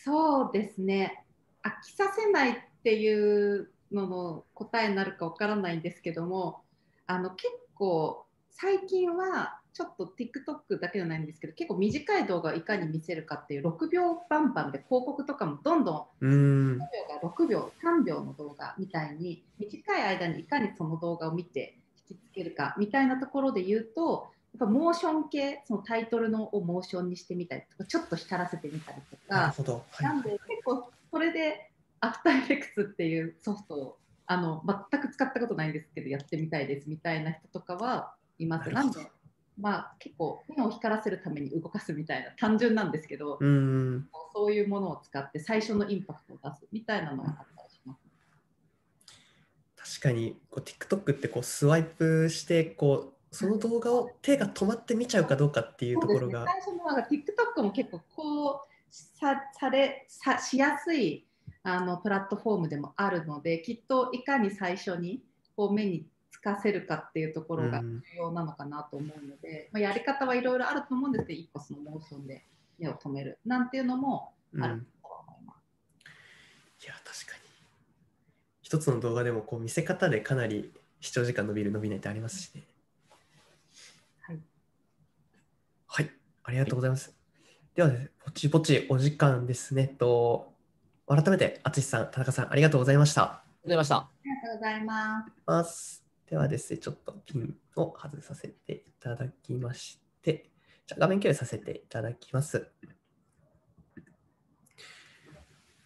そうですね飽きさせないっていうのの答えになるかわからないんですけどもあの結構最近はちょっと TikTok だけじゃないんですけど結構短い動画をいかに見せるかっていう6秒バンバンで広告とかもどんどん5秒が6秒3秒の動画みたいに短い間にいかにその動画を見て引きつけるかみたいなところで言うとやっぱモーション系そのタイトルのをモーションにしてみたりとかちょっと光らせてみたりとかな,、んで結構それでアフターエフェクツっていうソフトをあの全く使ったことないですけどやってみたいですみたいな人とかはいますなんでまあ結構目を光らせるために動かすみたいな単純なんですけどうんそういうものを使って最初のインパクトを出すみたいなのはあったりします確かにこう TikTok ってこうスワイプしてこうその動画を手が止まって見ちゃうかどうかっていうところが、ね、最初のなんか TikTok も結構こうさされさしやすいあのプラットフォームでもあるのできっといかに最初にこう目につかせるかっていうところが重要なのかなと思うので、うん、まあ、やり方はいろいろあると思うんですけど1個そのモーションで目を止めるなんていうのもあると思います。うん、いや確かに一つの動画でもこう見せ方でかなり視聴時間伸びる伸びないってありますしね。はい、はい、ありがとうございます。はい、では、ぼぽちぽちお時間ですね。と改めて淳さん、田中さん、ありがとうございました。ありがとうございました。ありがとうございます。ではですね、ちょっとピンを外させていただきまして、じゃ画面共有させていただきます。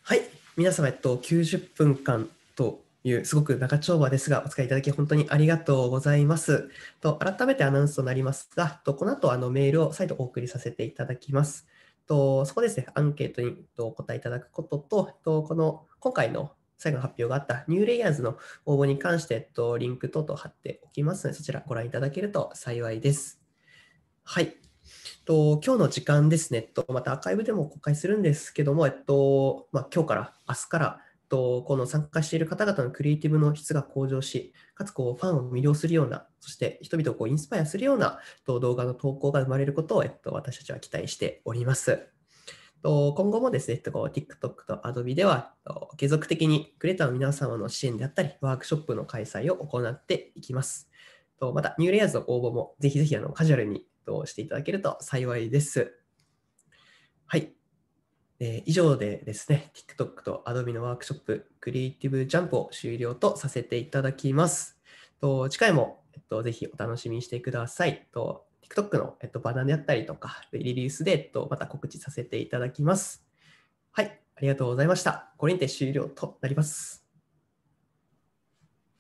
はい、皆様、えっと、90分間というすごく長丁場ですが、お使いいただき本当にありがとうございます。と改めてアナウンスとなりますが、とこの後あのメールを再度お送りさせていただきます。と、そこですね、アンケートにお答えいただくことと、とこの今回の最後の発表があったニューレイヤーズの応募に関して、えっと、リンク等々貼っておきますので、そちらご覧いただけると幸いです。はい。と今日の時間ですね、とまたアーカイブでも公開するんですけども、えっとまあ、今日から明日からと、この参加している方々のクリエイティブの質が向上し、かつこうファンを魅了するような、そして人々をこうインスパイアするようなと動画の投稿が生まれることを、えっと、私たちは期待しております。と今後もですね、TikTok と Adobe では継続的にクレーターの皆様の支援であったり、ワークショップの開催を行っていきます。とまた、ニューレイヤーズの応募もぜひぜひあのカジュアルにしていただけると幸いです。はい。えー、以上でですね、TikTok と Adobe のワークショップ、クリエイティブジャンプを終了とさせていただきます。と次回も、えっと、ぜひお楽しみにしてください。と TikTok の、えっと、バナーであったりとか、リリースで、えっと、また告知させていただきます。はい、ありがとうございました。これにて終了となります。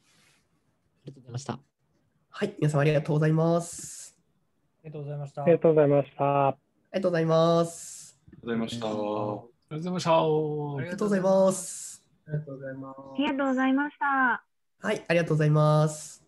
ありがとうございました。はい、皆様ありがとうございます。ありがとうございました。ありがとうございました。ありがとうございます。ございました。ありがとうございました。ありがとうございます。ありがとうございました。はい、ありがとうございます。